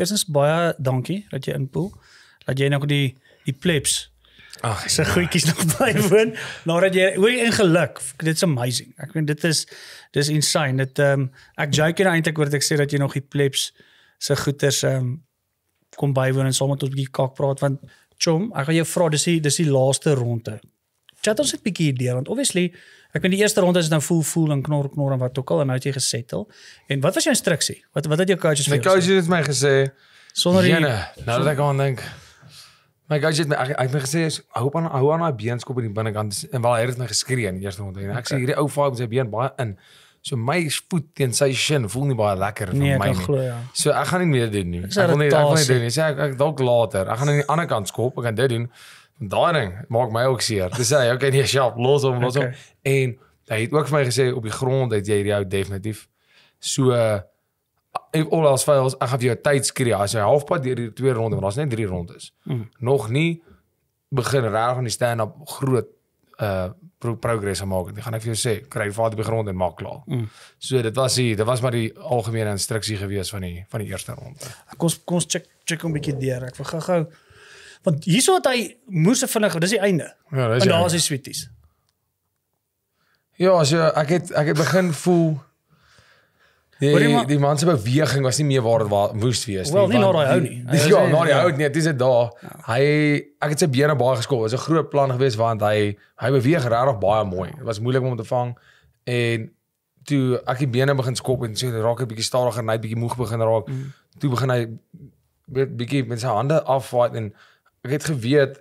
Eerstens baie dankie dat jy inpool. Dat jy nou die die plebs. Ag, se ja. goetjies nog by woon. Nadat jy hoor jy ingeluk. Dit's amazing. Ek meen dit is dis insane. Dit ehm um, ek joke eintlik word ek sê dat jy nog die plebs se goeters ehm um, kom bywoon en saam met ons 'n bietjie kak praat want chom, ek gaan jou vra dis die dis die laaste ronde chat ons 'n bietjie hierdeur want obviously ek weet die eerste ronde is nou voel voel en knor knor en wat ook al en nou het jy gesettle. En wat was jou instruksie? Wat wat het jou coaches my vir jou? My coaches het my gesê sonder die jene, nou dat ek aan dink. My coach het my ek, ek het my gesê hou aan hou aan daai beenskop in die binnekant en wel hy het my geskree in die eerste ronde en ek okay. sê hierdie ou vibe sy been baie in. So my voet teen sy shin voel nie baie lekker vir nee, my nie. Glo, ja. So ek gaan nie meer doen nie. Ek, ek wil nie ek wil nie doen nie. Sê ek ek dalk later. Ek gaan aan die ander kant skop, ek gaan dit doen. Daai ding maak my ook seer. Dis hy, okay, nee, sjap, los hom, los okay. hom. En hy het ook vir my gesê op die grond het jy jou definitief so if eh, all else fails, ek gaan vir jou tyd skree as jy halfpad deur die tweede ronde, want daar's net 3 rondes. Mm. Nog nie begin reg van die stand-up groot uh pro progress maak. Ek gaan net vir jou sê, kry vaart op die grond en maak klaar. Mm. So dit was hy, dit was maar die algemene instruksie gewees van die van die eerste ronde. Kom ons kom ons check check 'n bietjie deur. Ek vir gou-gou ga want hierso het hy moes vinnig dis die einde ja dis en daar is die sweeties ja so ek het ek het begin voel die maar, die man se beweging was nie meer waar waar moes wees nie wel nie nou daai hou nie ja nou daai ja. hou nie dis dit daar ja. hy ek het sy bene baie geskop was 'n groot plan gewees want hy hy beweeg regtig baie mooi dit was moeilik om te vang en toe ek die bene begin skop en sê so, raak ek bietjie stadiger en hy bietjie moeg begin raak mm. toe begin hy bietjie met sy hande afwaai en ek het geweet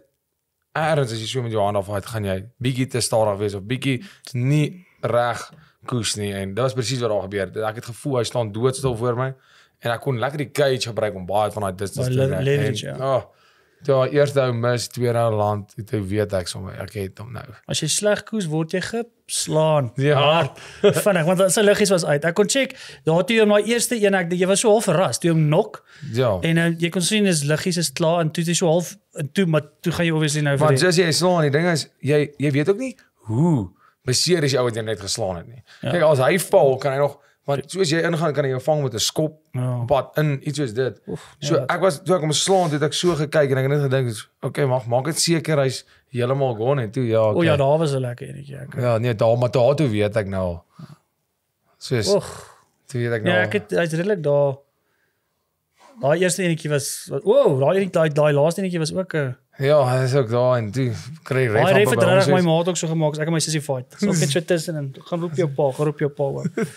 eerds as jy so met jou hand af uit gaan jy bietjie te stadig wees of bietjie nie reg koes nie en dit was presies wat daar gebeur het. Ek het gevoel hy staan doodstil voor my en ek kon lekker die cage gebruik om baie van daai distance te kry. Ja. Oh, Toe haar ja, eerste ou mis, tweede ou land, het hy weet ek sommer ek het hom nou. As jy sleg koes word jy geslaan. Ja. Hard. Vinnig want sy liggies was uit. Ek kon check. Daar toe hom na eerste een ek jy was so half verras, toe hom nok. Ja. En uh, jy kon sien is liggies is klaar en toe is so half en toe maar toe gaan jy obviously nou. Want jy jy slaan, die ding is jy jy weet ook nie hoe beseer is jy ou wat jy net geslaan het nie. Ja. Kyk as hy val kan hy nog Maar soos jy ingaan kan hy jou vang met 'n skop. Wat ja. in iets soos dit. Oef, nee, so ja, ek was toe ek hom geslaan het, ek so gekyk en ek het net gedink, okay, mag maak dit seker hy's heeltemal gone en toe ja. Okay. O ja, daar was 'n lekker enetjie ek. Ja, nee, daar maar daar toe weet ek nou. Soos Oeg. toe weet ek nee, nou. Ja, ek het hy's redelik daar. Daai eerste enetjie was o, oh, daai enetjie daai daai laaste enetjie was ook 'n Ja, dis ook daar en toe kry ref van. Hy het vir my maat ook so gemaak, so ek en my sussie fight. So net so tussen en gaan roep jou pa, gaan roep jou pa.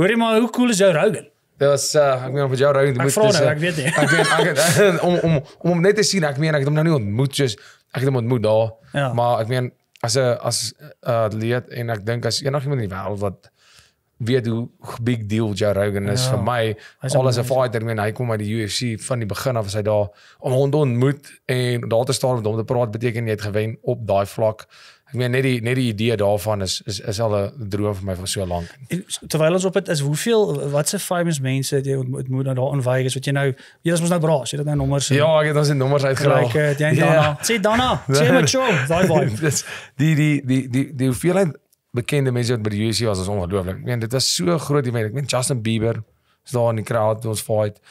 Hoorie maar hoe cool is jou Rogan? Dit was uh, ek meen vir jou Rogan, jy moet dis. Ek weet nie. ek weet ek eh, om om om om net te sien ek meen ek het hom nou nie ontmoet jy's ek het hom ontmoet daar. Ja. Maar ek meen as 'n as 'n uh, eh, atleet en ek dink as enigiemand in die wêreld wat weet hoe big deal Joe Rogan is ja. vir my is al as 'n fighter meen hy kom uit die UFC van die begin af as hy daar om hom ontmoet en daar te staan om hom te praat beteken jy het gewen op daai vlak. Ek meen net die net die idee daarvan is is is al 'n droom vir my vir so lank. Terwyl ons op dit is, hoeveel watse famous mense het jy ontmoet moet nou daar aanwyk is wat jy nou jy is mos nou braas, jy het nou nommers. Ja, ek het ons se nommers uitgeraai. Ek het jy ja. daarna. Sê daarna. Sê my chom, daai vibe. Dis die die die die die hoeveelheid bekende mense wat by die USA was, is ongelooflik. Ek meen dit was so groot, ek meen Justin Bieber is daar in die crowd, ons fight.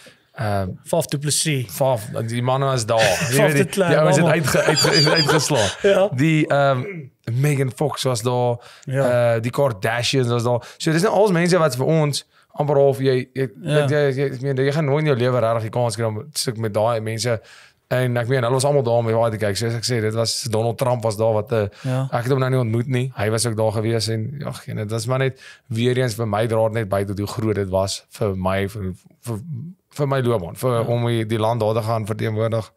Uh, 5 to plus 3. Faf, die man was daar. Die ouens het uit uit uitge, uitgeslaap. ja. Die um, Megan Fox was daar. Ja. Uh, die Kardashians was daar. So dis nou alse mense wat vir ons amper half jy jy ja. jy ek meen jy gaan nooit in jou lewe regtig die kans kry om stuk met daai mense en ek meen hulle was almal daar om jou te kyk. So ek sê dit was Donald Trump was daar wat uh, ja. ek het hom nou nie ontmoet nie. Hy was ook daar gewees en ag nee, dit was maar net weer eens vir my draad net by toe hoe groot dit was vir my vir, vir, vir vir my loopbaan vir ja. om die land daar te gaan verteenwoordig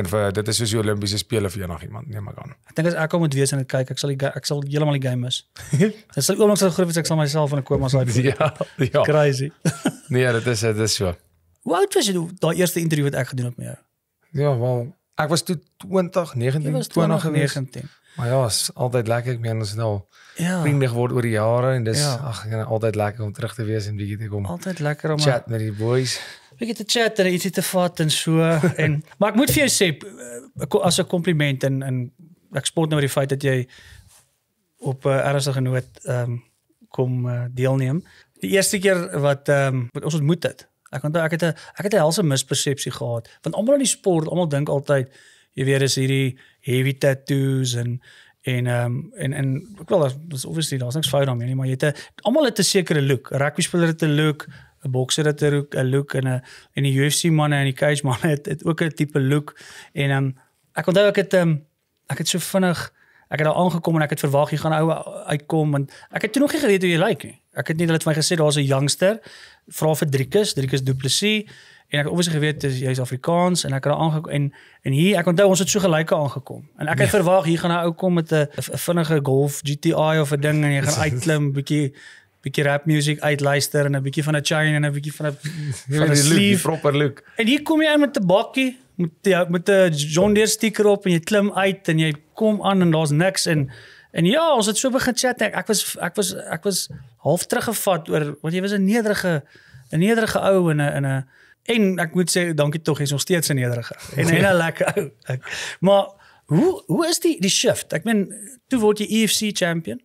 en vir dit is soos die Olimpiese spele vir enige iemand neem ek aan ek dink as ek al moet wees en kyk ek sal die, ek sal heeltemal die game mis dit sal oomliks sal groef as ek sal myself in 'n koma sal ja ja crazy nee dit is dit is so wat was dit daai eerste interview wat ek gedoen het met jou ja wel ek was toe 20 19 was 20, 20 geweest 19. Maar ja, is altyd lekker. Ek meen ons het al ja. vriende geword oor die jare en dis ag, ja. altyd lekker om terug te wees en bietjie te kom. Altyd lekker om chat eh, met die boys. Bietjie te chat en ietsie te vat en so en maar ek moet vir jou sê eh, as 'n kompliment en en ek spot nou oor die feit dat jy op 'n uh, eh, ernstige noot ehm um, kom uh, deelneem. Die eerste keer wat ehm um, ons ontmoet het. Ek onthou ek het 'n ek het 'n helse mispersepsie gehad want almal in die sport, almal dink altyd jy weet is hierdie heavy tattoos en en ehm um, en en ek wel was obviously daar's niks fout daarmee nie, maar jy het almal het 'n sekere look. Rugby speler het 'n look, 'n bokser het 'n look, 'n look en 'n en die UFC manne en die cage manne het, het ook 'n tipe look en ehm um, ek onthou ek het ehm um, ek het so vinnig Ek het daar aangekom en ek het verwag jy gaan ou uitkom want ek het toe nog nie geweet hoe jy lyk like, nie. Ek het net hulle het vir my gesê daar's 'n youngster vra vir Driekus, Driekus Duplessis en ek het obviously geweet jy's Afrikaans en ek het aange en en hier ek onthou ons het so gelyk aangekom en ek het ja. verwag hier gaan 'n ou kom met 'n vinnige Golf GTI of 'n ding en jy gaan uitklim bietjie bietjie rap music uitluister en 'n bietjie van 'n chain en 'n bietjie van 'n van 'n sleeve proper look en hier kom jy aan met 'n bakkie met die, met 'n John Deere sticker op en jy klim uit en jy kom aan en daar's niks en En ja, ons het so begin chat ek, ek was ek was ek was half teruggevat oor want jy was 'n nederige 'n nederige ou in 'n in 'n En ek moet sê dankie tog is ons steeds nederig. En en 'n lekker ou. Ek maar hoe hoe is die die shift? Ek meen toe word jy UFC e champion,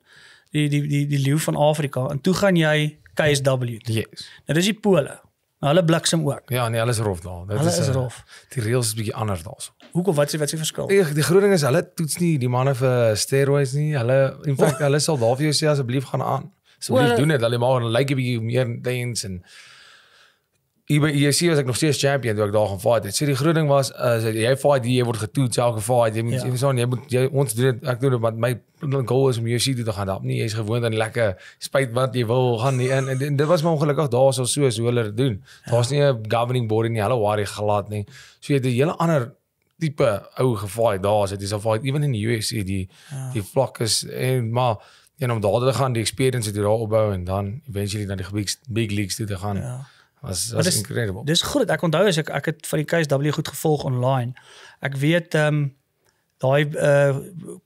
die die die die leeu van Afrika en toe gaan jy KSW. Yes. Nou dis die pole. Nou hulle bliksem ook. Ja, nee, hulle is rof daar. Dit hulle is, is rof. Die reels is bietjie anders daarso. Hoekom wat is wat is die verskil? Die, die groot ding is hulle toets nie die manne vir steroids nie. Hulle in feite oh. hulle sal daar vir jou sê asseblief gaan aan. So well, doen dit. Hulle maak hulle lyk like bietjie meer dance en jy ben, jy sien as ek nog steeds champion toe ek daar gaan fight het. Sê die groot ding was as uh, jy fight hier word getoets elke fight. Jy moet ja. jy verstaan, jy moet jy ons doen dit ek doen dit want my goal is om UFC toe te gaan. Dat nie jy's gewoond aan lekker spyt wat jy wil gaan nie en, en, en dit was my ongelukkig daar was al so so hulle doen. Daar's ja. nie 'n governing body nie. Hulle worry glad nie. So jy het 'n hele ander tipe ou gefight daar. So, Dit's al fight even in die UFC die ja. die vlak is en maar en om daar te gaan die experience het jy daar opbou en dan eventually na die big, big leagues toe te gaan. Ja. Was was dis, incredible. Dis groot. Ek onthou as ek ek het van die KSW goed gevolg online. Ek weet ehm um, daai uh,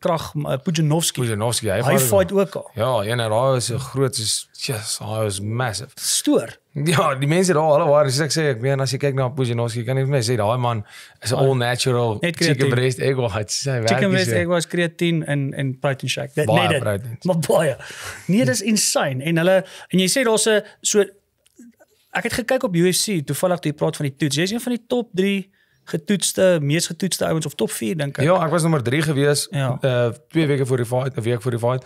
krag uh, eh, Pujanovski. Pujanovski, hy, hy fight ook al. Ja, ja en hy is so groot soos yes, hy is massive. Stoor. Ja, die mense daar, hulle waar as ek sê ek meen as jy kyk na Pujanovski, kan jy vir my sê daai man is all natural. Chicken breast ego het sê werk. Chicken breast ego is kreatien en en protein shake. Net dit. Maar boy. Nee, dis insane en hulle en jy sê daar's 'n so ek het gekyk op UFC toevallig toe jy praat van die toets. Jy's een van die top 3 getoetste mees getoetste ouens of top 4 dink ek. Ja, ek was nommer 3 gewees. Ja. Uh eh, 2 weke voor die fight, 'n week voor die fight.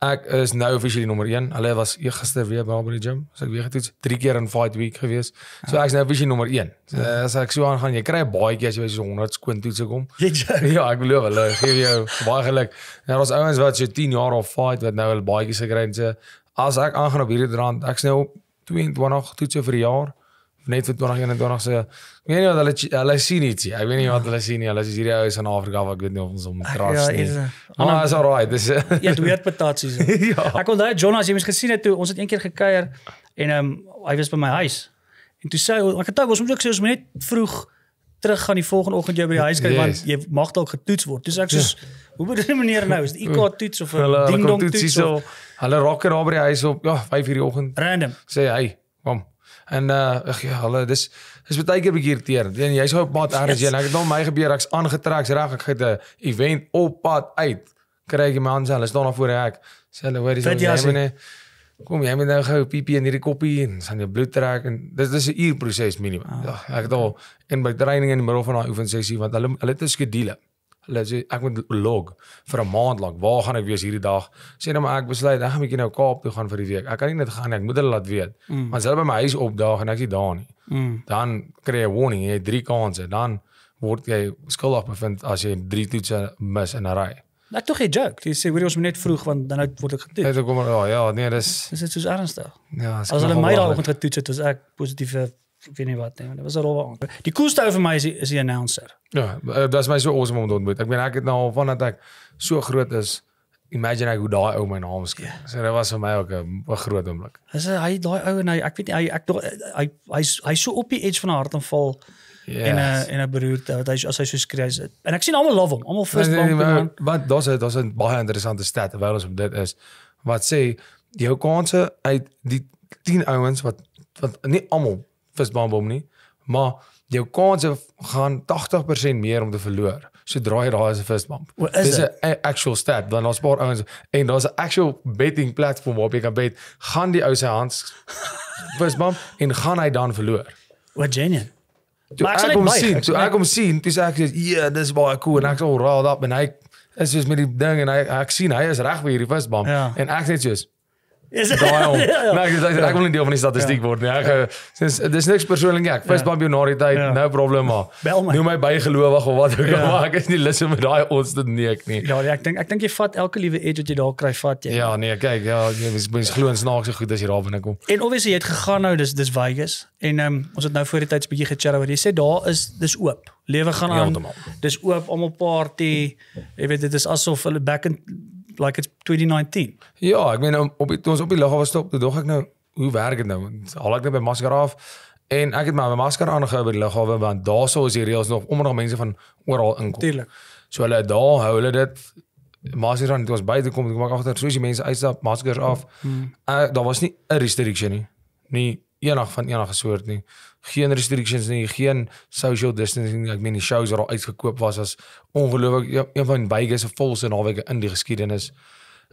Ek is nou officially nommer 1. Hulle was gister weer by Barbie Gym. So ek weer getoets 3 keer in fight week gewees. So ek is nou officially nommer 1. So ja. as ek so aangaan, jy kry baie keer as jy so 100 skoon toetse kom. Ja, ek glo hulle gee jou baie geluk. Nou daar's ouens wat so 10 jaar al fight wat nou hulle baie keer se kry en so as ek aangaan op hierdie draad, ek's nou 22 toetse vir die jaar net vir 2021 se ek weet nie wat hulle hulle sien nie ek weet nie wat hulle sien nie hulle is hierdie ouens in Afrika wat ek weet nie of ons om kras ja, nie ja is, is alright dis ja jy het patatjies ek kon daai Jonas jy het gesien het toe ons het een keer gekuier en ehm um, hy was by my huis en toe sê ek het ook ons moet ek sê ons moet net vroeg terug gaan die volgende oggend jy by die huis kry yes. want jy mag dalk getoets word. Dis ek soos ja. hoe bedoel meneer nou? Is dit IK mm. toets of 'n ding dong toets? toets of, hulle rock daar by die huis op ja 5:00 die oggend. Random. Sê hy, kom. En uh eh, ek ja, hulle dis is baie keer 'n bietjie irriterend. En jy's op pad ergens yes. en ek het nou my gebeur ek's aangetreks reg ek het 'n event op pad uit. Kry ek die man se hulle staan daar voor die hek. Sê hulle hoor dis nou nie kom jy moet nou gou pipie in hierdie koppie en dan jou bloed trek en dis dis 'n uur proses minimum. Ah, ja, oh, ek het al in by training in die middel van daai oefensessie want hulle hulle het 'n skedule. Hulle sê ek moet log vir 'n maand lank. Waar gaan ek wees hierdie dag? Sê nou maar ek besluit ek gaan bietjie nou Kaap toe gaan vir die week. Ek kan nie net gaan ek moet hulle laat weet. Mm. Want as hulle by my huis opdaag en ek is daar nie. Mm. Dan kry ek 'n warning, jy het drie kans en dan word jy skuldig bevind as jy drie toetse mis in 'n ry. Ek tog 'n joke. Jy sê hoor jy ons moet net vroeg want dan uit word ek getoets. Dit kom ja, oh, ja, nee, dis Dis net soos ernstig. Ja, as hulle my daaroggend getoets het, was ek positief vir eh, weet nie wat nie. Dit was 'n rowwe aand. Die coolste ou vir my is die, is die announcer. Ja, eh, dis my so awesome om te ontmoet. Ek meen ek het nou vandat ek so groot is Imagine ek hoe daai ou my naam skree. Yeah. Ja. So dit was vir my ook 'n groot oomblik. Is hy daai ou en nou, hy ek weet nie hy ek eh, hy hy hy's hy so op die edge van 'n hartaanval in eh, 'n in 'n beroerte wat hy as hy so skree het. En ek sien almal love hom, almal first nee, bang. Wat daar's daar's 'n baie interessante stat terwyl ons op dit is wat sê jou kanse uit die 10 ouens wat wat nie almal first bang hom nie, maar jou kanse gaan 80% meer om te verloor sodra jy daai is 'n first bump. Dis 'n actual stat. Dan ons sport owners en daar's 'n actual betting platform waar jy kan bet gaan die ou se hand first bump en gaan hy dan verloor. What genius toe maar ek, ek hom buig, sien, ek toe ek hom sien, toe sê ek, "Ja, yeah, dis baie cool." En ek sê, oh, "Ra, dat ben hy." Dit is met die ding en hy ek sien hy is reg vir hierdie visbam ja. en ek sê soos, "Ja, Is dit? Ja. Maar ja. nee, ek sê ek wil nie deel van die statistiek ja. word nie. Ja, ek ja. Eh, sins dis niks persoonlik nie. Ek fis by minoriteit, ja. nou probleem maar. Bel my. Noem my bygelowig of wat ook al, ja. maar ek is nie lus om daai ons te neek nie. Ja, nee, ek dink ek dink jy vat elke liewe edge wat jy daar kry, vat jy. Ja, nee, kyk, ja, jy is mens glo snaaks so goed as jy daar binne kom. En obviously jy het gegaan nou, dis dis Vegas en um, ons het nou voor die tyds bietjie gechat oor. Jy sê daar is dis oop. Lewe gaan aan. Dis oop om 'n party. Jy weet dit is asof hulle back in like it's 2019. Ja, ek meen op die, ons op die lug was stop, toe dog ek nou hoe werk dit nou? Haal ek net my masker af en ek het my, my masker aangehou by die lughawe want daarsou is die reëls nog omdat daar mense van oral inkom. Tuurlik. So hulle daar hou hulle dit masker aan, dit was buite kom, kom ek agter soos die mense uitstap, maskers af. Hmm. Uh, daar was nie 'n restriction nie. Nie enig van enige soort nie. Geen restrictions nie, geen social distancing. Ek meen die shows wat al uitgekoop was was ongelooflik. Ja, een van Vegas se volse naweke in die geskiedenis.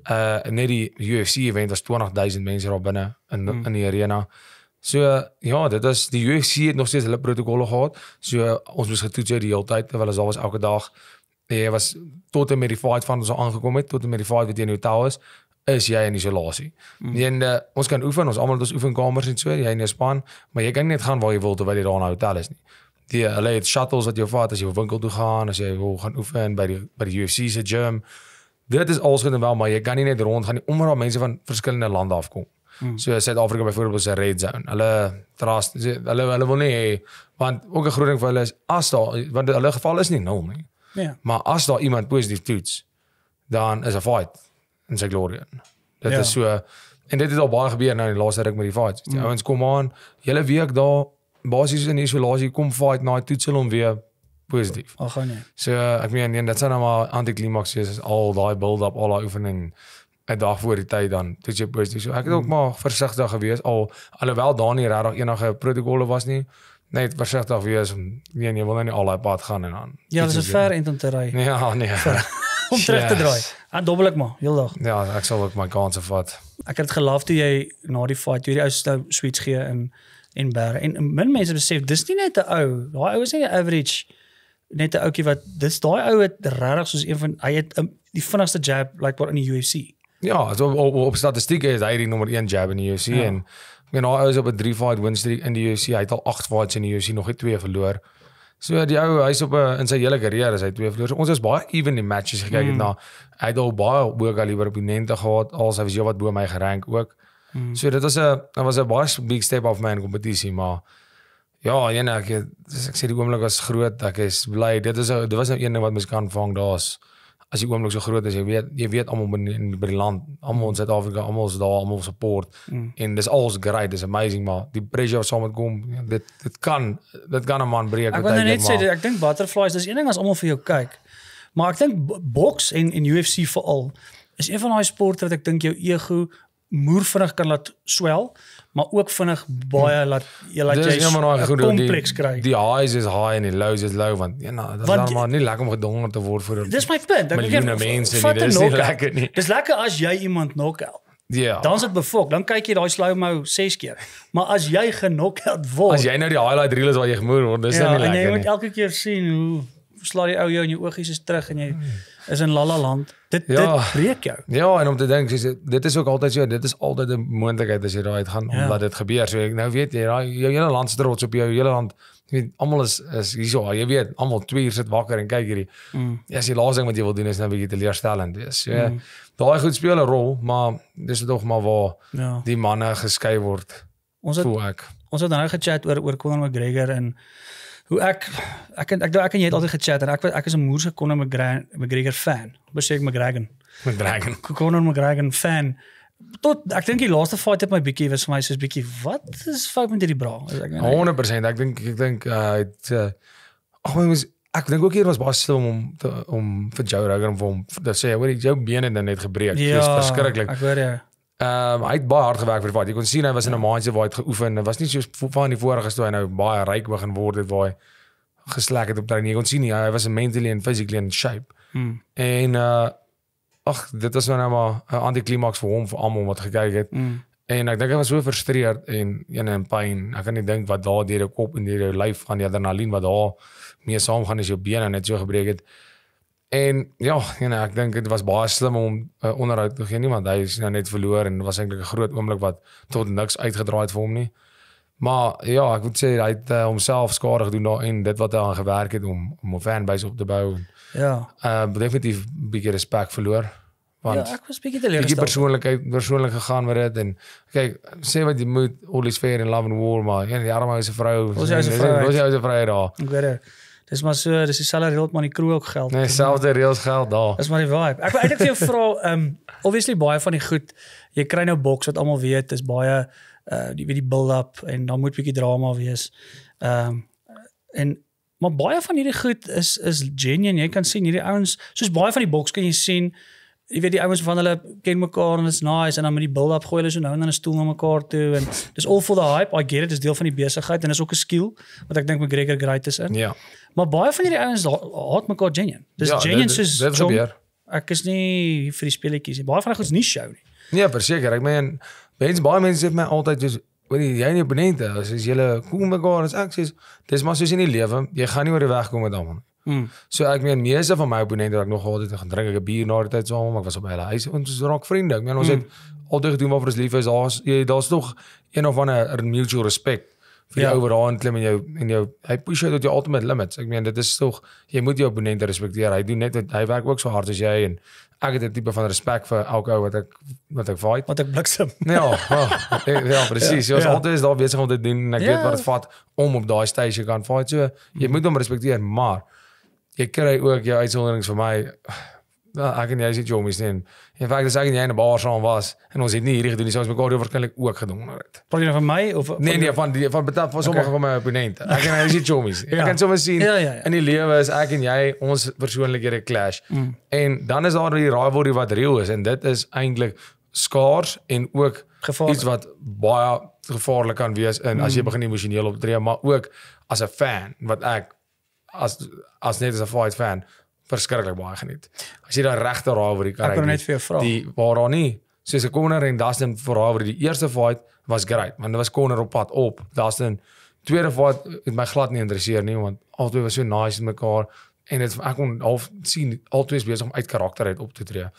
Uh net die UFC event was 20000 mense daar binne in mm. in die arena. So ja, dit is die UFC het nog steeds hulle protokolle gehad. So ons moes getoets jou die hele tyd terwyl ons al was elke dag. Nee, was tot en met die fight van ons aangekom het, tot en met die fight wat die in die hotel is, is jy in isolasie. Mm. En uh, ons kan oefen, ons almal het ons oefenkamers en so, jy in jou span, maar jy kan nie net gaan waar jy wil terwyl jy daar in 'n hotel is nie. Die hulle het shuttles wat jou vat as jy 'n winkel toe gaan, as jy wil gaan oefen by die by die UFC se gym. Dit is alsgoed en wel, maar jy kan nie net rond gaan nie, omdat daar mense van verskillende lande afkom. Hmm. So Suid-Afrika byvoorbeeld is 'n red zone. Hulle trust hulle hulle wil nie hê want ook 'n groot ding vir hulle is as daar want hulle geval is nie nul nie. Ja. Maar as daar iemand positief toets dan is 'n fight in sy glorie in. Dit ja. is so en dit het al baie gebeur nou die laaste ruk met die fights. Die mm. ouens kom aan, hele week daar basies in isolasie kom fight night nou toets hulle om weer positief. Ag gaan nie. So ek meen nee, dit is nou maar anticlimax is al daai build up, al daai oefening 'n dag voor die tyd dan toets jy positief. So ek het mm. ook maar versigtig gewees al alhoewel daar nie regtig enige protokolle was nie. Nee, versigtig wees om nee, nee, wil nou nie al daai pad gaan en dan. Ja, dis 'n ver end om te ry. Ja, nee. Ver, om terug yes. te draai. En dobbel ek maar heeldag. Ja, ek sal ook my kans afvat. Ek het dit gelief toe jy na die fight hierdie ou stout sweets gee in in Berg. En min mense besef dis nie net 'n ou. Daai ou is nie 'n average net 'n ouetjie wat dis daai ou het regtig soos een van hy het um, die vinnigste jab like wat in die UFC. Ja, so op, op statistiek is hy die nommer 1 jab in die UFC ja. en you know, hy was op 'n 3 fight win streak in die UFC. Hy het al 8 fights in die UFC nog net 2 verloor. So ja, die ou hy's op 'n eh, in sy hele karier is hy twee verloor. Ons is baie even in die matches gekyk mm. na. Hy het al baie hoë kaliber opponente gehad als hy was jou wat bo my gerank ook. Mm. So dit was 'n dit was 'n baie big step off man kompetisie maar ja, en ek ek sê die oomblik was groot. Ek is bly dit is 'n dit was nou een ding wat mens kan vang daar's as die oomblik so groot as jy weet, jy weet almal in, in by die land, almal in Suid-Afrika, almal is daar, almal support mm. en dis alles great, dis amazing maar die pressure so met kom, ja, dit dit kan dit gaan 'n man breek met nou hy net sê dit, ek dink butterflies dis een ding as almal vir jou kyk. Maar ek dink boks en en UFC veral is een van daai sporte wat ek dink jou ego moer vinnig kan laat swel, maar ook vinnig baie laat jy laat jy kompleks kry. Die highs is high en die lows is low want ja, nou, dit is maar nie lekker om gedonger te word voor. Dis my punt. Ek kan mense nie dis nie lekker nie. Dis lekker as jy iemand knock out. Ja. Yeah. Dan sit bevok, dan kyk jy daai slowmo 6 keer. Maar as jy genok het word. As jy nou die highlight reel is waar jy gemoor word, dis ja, nou nie lekker nie. Ja, en jy moet elke keer sien hoe sla die ou jou in jou oogies is terug en jy is in lalaland. Dit ja. dit breek jou. Ja, en om te dink, sies dit is ook altyd so, dit is altyd 'n moontlikheid as jy daai uitgaan ja. omdat dit gebeur. So ek nou weet jy daai jou hele land se trots op jou hele land. Jy weet almal is is hierso, jy weet, almal 2 uur sit wakker en kyk hierdie. Mm. Ja, as die laaste ding wat jy wil doen is net nou 'n bietjie teleurstellend wees. So mm. daai goed speel 'n rol, maar dis tog maar waar ja. die manne geskei word. Ons het ons het nou gechat oor oor Conor McGregor en hoe ek ek ek ek, ek, ek en jy het altyd gechat en ek ek is 'n moerse Conor McGregor, McGregor fan. Besig McGregor. McGregor. Conor McGregor fan. Tot ek dink die laaste fight het my bietjie was vir my soos bietjie wat is fout met hierdie bra? Ek dink 100%. Ek dink ek dink uh it uh oh, was ek dink ook hier was baie slim om te, om vir Joe Rogan om vir hom te sê, "Hoer jy jou bene dan net gebreek." Dis ja, verskriklik. Ek hoor jy. Ja. Ehm um, hy het baie hard gewerk vir wat. Jy kon sien hy was in 'n maandjie waar hy het geoefen. Hy was nie soos van die vorige toe hy nou baie ryk begin word het waar hy geslek het op training. Jy kon sien hy was mentally and physically in shape. Hmm. En uh ag, dit was nou maar 'n anti-klimaks vir hom vir almal wat gekyk het. Hmm. En ek dink hy was so frustreerd en in in pyn. Ek kan nie dink wat daar deur jou kop en deur jou lyf gaan die adrenalien wat daar mee saamgaan as jou bene net so gebreek het. En ja, you know, ek dink dit was baie slim om 'n uh, eh, onderhoud te gee nie want hy is nou net verloor en dit was eintlik 'n groot oomblik wat tot niks uitgedraai het vir hom nie. Maar ja, ek moet sê hy het uh, homself skade gedoen daar en dit wat hy aan gewerk het om om 'n fanbase op te bou. Ja. Uh definitief bietjie respek verloor want ja, ek was bietjie te leer. Bietjie persoonlikheid persoonlik gegaan met dit en kyk, sê wat jy moet all is fair in love and war maar. Ja, die arme ou se vrou. Ons jou se vrou. Ons jou se vrou daar. Ek weet dit. Dis maar so, dis dieselfde reël met die kroeg ook geld. Nee, selfde reëls geld daar. Dis maar die vibe. Ek wil eintlik vir jou vra, um obviously baie van die goed, jy kry nou boks wat almal weet, is baie uh die weet die build up en dan moet 'n bietjie drama wees. Um en maar baie van hierdie goed is is genuine. Jy kan sien hierdie ouens, soos baie van die boks kan jy sien jy weet die ouens van hulle ken mekaar en is nice en dan met die build up gooi hulle so nou en dan 'n stoel na mekaar toe en dis all for the hype. I get it, dis deel van die besigheid en is ook 'n skill wat ek dink McGregor great is in. Ja. Yeah. Maar baie van hierdie ouens haat mekaar genuine. Dis ja, genuine soos dit, dit, dit gebeur. Ek is nie vir die speletjies nie. Baie van hulle is nie show nie. Nee, verseker, ek meen mense baie mense het my altyd soos Wanneer jy enige opponente, as jy hele kom mekaar as ek sê, dis maar soos in die lewe, jy gaan nie oor die weg kom met hom nie. Mm. So ek meen meeste van my opponente wat ek nog gehad het, het gedrink 'n bier na die tyd saam, ek was op hulle huis en ons raak vriende. Ek meen ons mm. het altyd gedoen wat vir ons lief is. Daar's daar's nog een of ander er, mutual respect vir ja. jou ja. oor daai klim en jou en jou hy push jou tot jou ultimate limits. Ek meen dit is tog jy moet jou opponente respekteer. Hy doen net wat hy werk ook so hard as jy en ek het 'n tipe van respek vir elke ou wat ek wat ek fight, wat ek bliksem. Ja, oh, ja, ja, ja presies. Jy ja, is ja. altyd daar besig om te doen en ek ja. weet wat dit vat om op daai stage te kan fight. So jy mm. moet hom respekteer, maar jy kry ook jou uitsonderings vir my nou, ek en jy is dit jommies nie. In feite sê ek en jy in 'n bar saam was en ons het nie hierdie gedoen nie, soos mekaar waarskynlik ook gedoen het. Praat jy nou van my of Nee nee, van die, van van, van sommige okay. van my opponente. Ek en jy is dit jommies. Ek ja. kan sommer sien ja, ja, ja. in die lewe is ek en jy ons persoonlikhede clash. Mm. En dan is daar die rivalry wat real is en dit is eintlik skaars en ook Gevaar. iets wat baie gevaarlik kan wees in mm. as jy mm. begin emosioneel optree, maar ook as 'n fan wat ek as as net as 'n fight fan verskriklik baie geniet. As jy daai regte raai oor die kar ry. Die, die waar daar nie soos 'n corner en Dustin voor haar oor die eerste fight was great, want dit was corner op pad op. Dustin tweede fight het my glad nie interesseer nie want albei was so nice met mekaar en dit ek kon half sien albei is besig om uit karakter uit op te tree.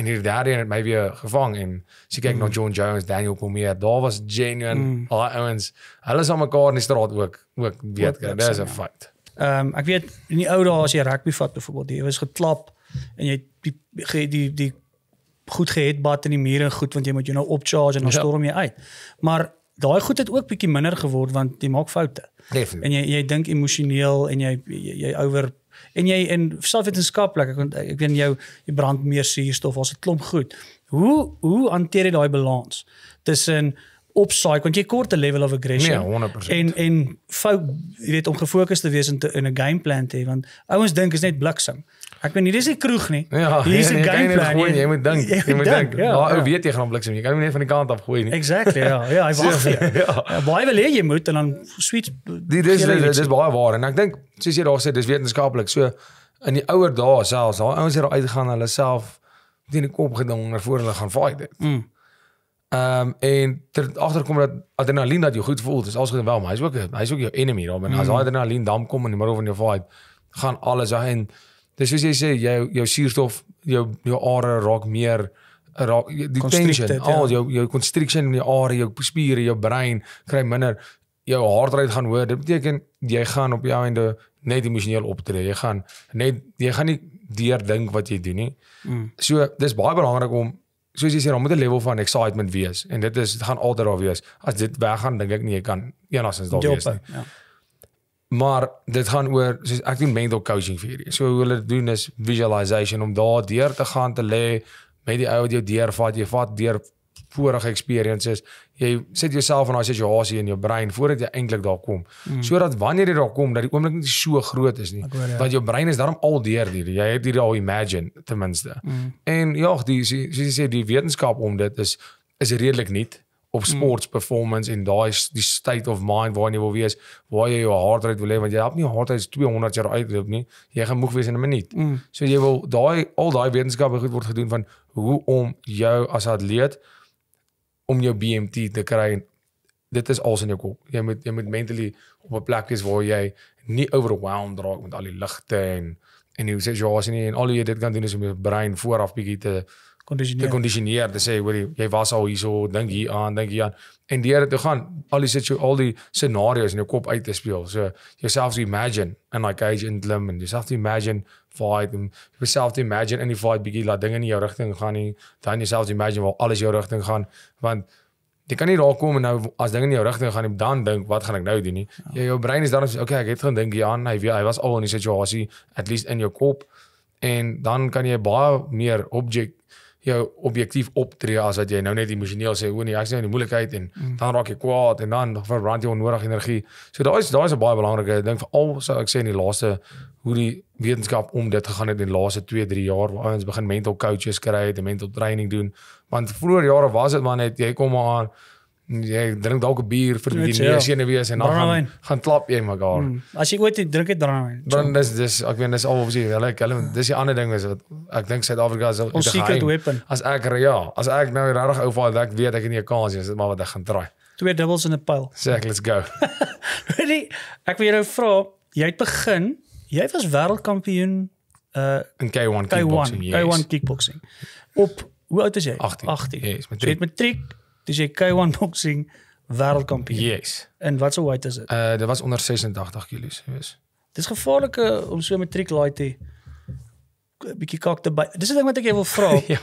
En hier daar het my weer gevang en sy kyk mm. na John Jones, Daniel Cormier. Daar was genuine mm. Owens. Hulle is aan mekaar in die straat ook ook weet. Dit is 'n ja. fight. Ehm um, ek weet in die ou dae as jy rugby vat byvoorbeeld, jy was geklap en jy die die die, die goed gehet bad in die mure goed want jy moet jou nou opcharge en dan ja. storm jy uit. Maar daai goed het ook bietjie minder geword want jy maak foute. Definitely. En jy jy dink emosioneel en jy jy, jy oor en jy en selfwetenskaplik ek ek weet jou jy brand meer suurstof, ons het klomp goed. Hoe hoe hanteer jy daai balans tussen opsaik want jy kort 'n level of aggression. Nee, 100%. En en folk, jy weet om gefokus te wees in 'n game plan te hê want ouens dink is net bliksing. Ek weet nie dis 'n kroeg nie. Ja, Hier's 'n nee, nee, game plan. Jy, jy moet dink, jy, jy moet dink. Ja, ou ja. weet jy gaan bliksing. Jy kan nie net van die kant af gooi nie. Exactly, ja. Ja, hy wag vir. Ja. Ja, baie wil hê jy moet en dan sweet Die dis dis, dis, dis baie waar en ek dink soos jy daar sê dis wetenskaplik. So in die ouer dae selfs, daai ouens het al uitgegaan hulle self teen die kop gedong en voor hulle gaan fight dit. Mm. Ehm um, en ter agterkom dat adrenalien dat jy goed voel, dis alsgoed wel, maar hy's ook hy's ook jou enemy daarin. Mm. As hmm. daai adrenalien dam kom in die middel van jou fight, gaan alles af en dis soos jy sê jou jou suurstof, jou jou are raak meer raak die tension, ja. al jou jou constriction in die are, jou spiere, jou brein kry minder jou hartryd gaan hoor. Dit beteken jy gaan op jou einde net emosioneel optree. Jy gaan net jy gaan nie deur dink wat jy doen nie. Mm. So dis baie belangrik om soos jy sê, daar moet 'n level van excitement wees en dit is dit gaan altyd daar wees. As dit weggaan, dink ek nie jy kan enigstens daar wees nie. Ja. Maar dit gaan oor soos ek doen mental coaching vir hierdie. So hoe hulle dit doen is visualization om daar deur te gaan te lê met die ou wat jou deurvat, jy vat deur vorige experiences, jy sit jouself in daai situasie in jou brein voordat jy eintlik daar kom. Mm. Sodat wanneer jy daar kom dat die oomblik net so groot is nie. Word, ja. Dat jou brein is daarom al deur hier. Jy het hier al imagine ten minste. Mm. En ja, die sies sê die wetenskap om dit is is redelik nie op hmm. sports mm. performance en daai die state of mind waar jy wil wees, waar jy jou hart rate wil hê want jy help nie hart rate 200 jaar uitloop nie. Jy gaan moeg wees in 'n minuut. Mm. So jy wil daai al daai wetenskap word gedoen van hoe om jou as atleet om jou BMT te kry en dit is alsin jou kop. Jy moet jy moet mentally op 'n plek wees waar jy nie overwhelmed raak met al die ligte en en hoe sê jy as jy en al jy dit kan doen is om jou brein vooraf bietjie te kondisioneer. Te kondisioneer te sê hoor jy was al hierso dink hier aan dink hier aan en deur te gaan al die situ al die scenario's in jou kop uit te speel. So yourself imagine and like age in limb and yourself imagine fight and yourself imagine any fight bietjie laat dinge in jou rigting gaan nie dan yourself imagine waar alles jou rigting gaan want Jy kan nie raak kom en nou as dinge in jou rigting gaan en dan dink wat gaan ek nou doen nie. Ja. Jy jou brein is dan sê okay, ek het gaan dink hieraan, hy hy was al in die situasie at least in jou kop en dan kan jy baie meer object jou ja objektief optree as wat jy nou net emosioneel sê hoor nee ek sien nou die moeilikheid en mm. dan raak jy kwaad en dan verbrand jy onnodig energie. So daar is daar is 'n baie belangrike ding vir al sou ek sê in die laaste hoe die wetenskap om dit gegaan het in die laaste 2 3 jaar waar ons begin mental coaches kry het en mental training doen want vroeër jare was dit maar net jy kom maar jy drink dalk 'n bier vir die neusene ja. wees en dan gaan, gaan klap jy mekaar. Mm. As jy ooit drink het dranwyn. Dan dis dis ek weet dis al wat jy wil ek hulle dis die ander ding is wat ek dink Suid-Afrika is ons secret weapon. As ek ja, as ek nou regtig ou vaal ek weet ek het nie 'n kans nie, maar wat ek gaan draai. Twee dubbels in 'n pyl. Sek, let's go. really ek wil jou vra, jy het begin, jy was wêreldkampioen uh in K1 kickboxing. K1, K1 kickboxing. Op hoe oud is jy? 18. 18. Ja, yes, met matriek. Dis jy K1 boxing wêreldkampioen. Yes. En wat so weight is dit? Uh dit was onder 86 kg, jy weet. Dis gevaarlike om so matriek laai te bietjie kak te by. Dis 'n ding wat ek jou wil vra. ja.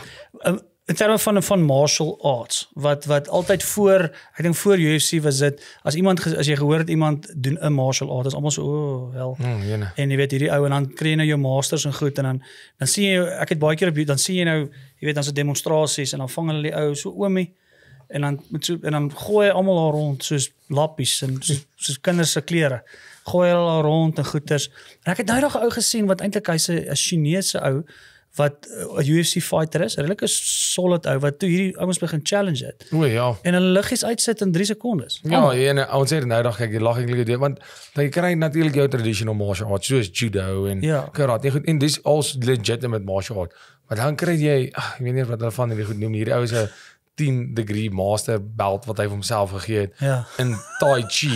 Um, in terme van van martial arts wat wat altyd voor ek dink voor UFC was dit as iemand as jy gehoor het iemand doen 'n martial arts is almal so o oh, wel mm, en jy weet hierdie ou en dan kry jy nou jou masters en goed en dan dan sien jy ek het baie keer op dan sien jy nou jy weet dan so demonstrasies en dan vang hulle die ou so oomie en dan met so en dan gooi hy almal haar rond soos lappies en soos, soos kinders se klere. Gooi hy haar rond en goeters. En ek het nou daai ou gesien wat eintlik hy's 'n Chinese ou wat eh, 'n UFC fighter is, regtig 'n solid ou wat toe hierdie ouens begin challenge het. O ja. En hulle liggies uitsit in 3 sekondes. Ja, en eh, ons het nou dag kyk, jy lag eintlik goed, want jy kry natuurlik jou traditional martial arts soos judo en ja. karate goed en dis al legitimate martial art. Maar dan kry jy, ek weet nie wat hulle van hierdie goed noem, hierdie ou is 'n eh, 10 degree master belt wat hy vir homself gegee het ja. in tai chi.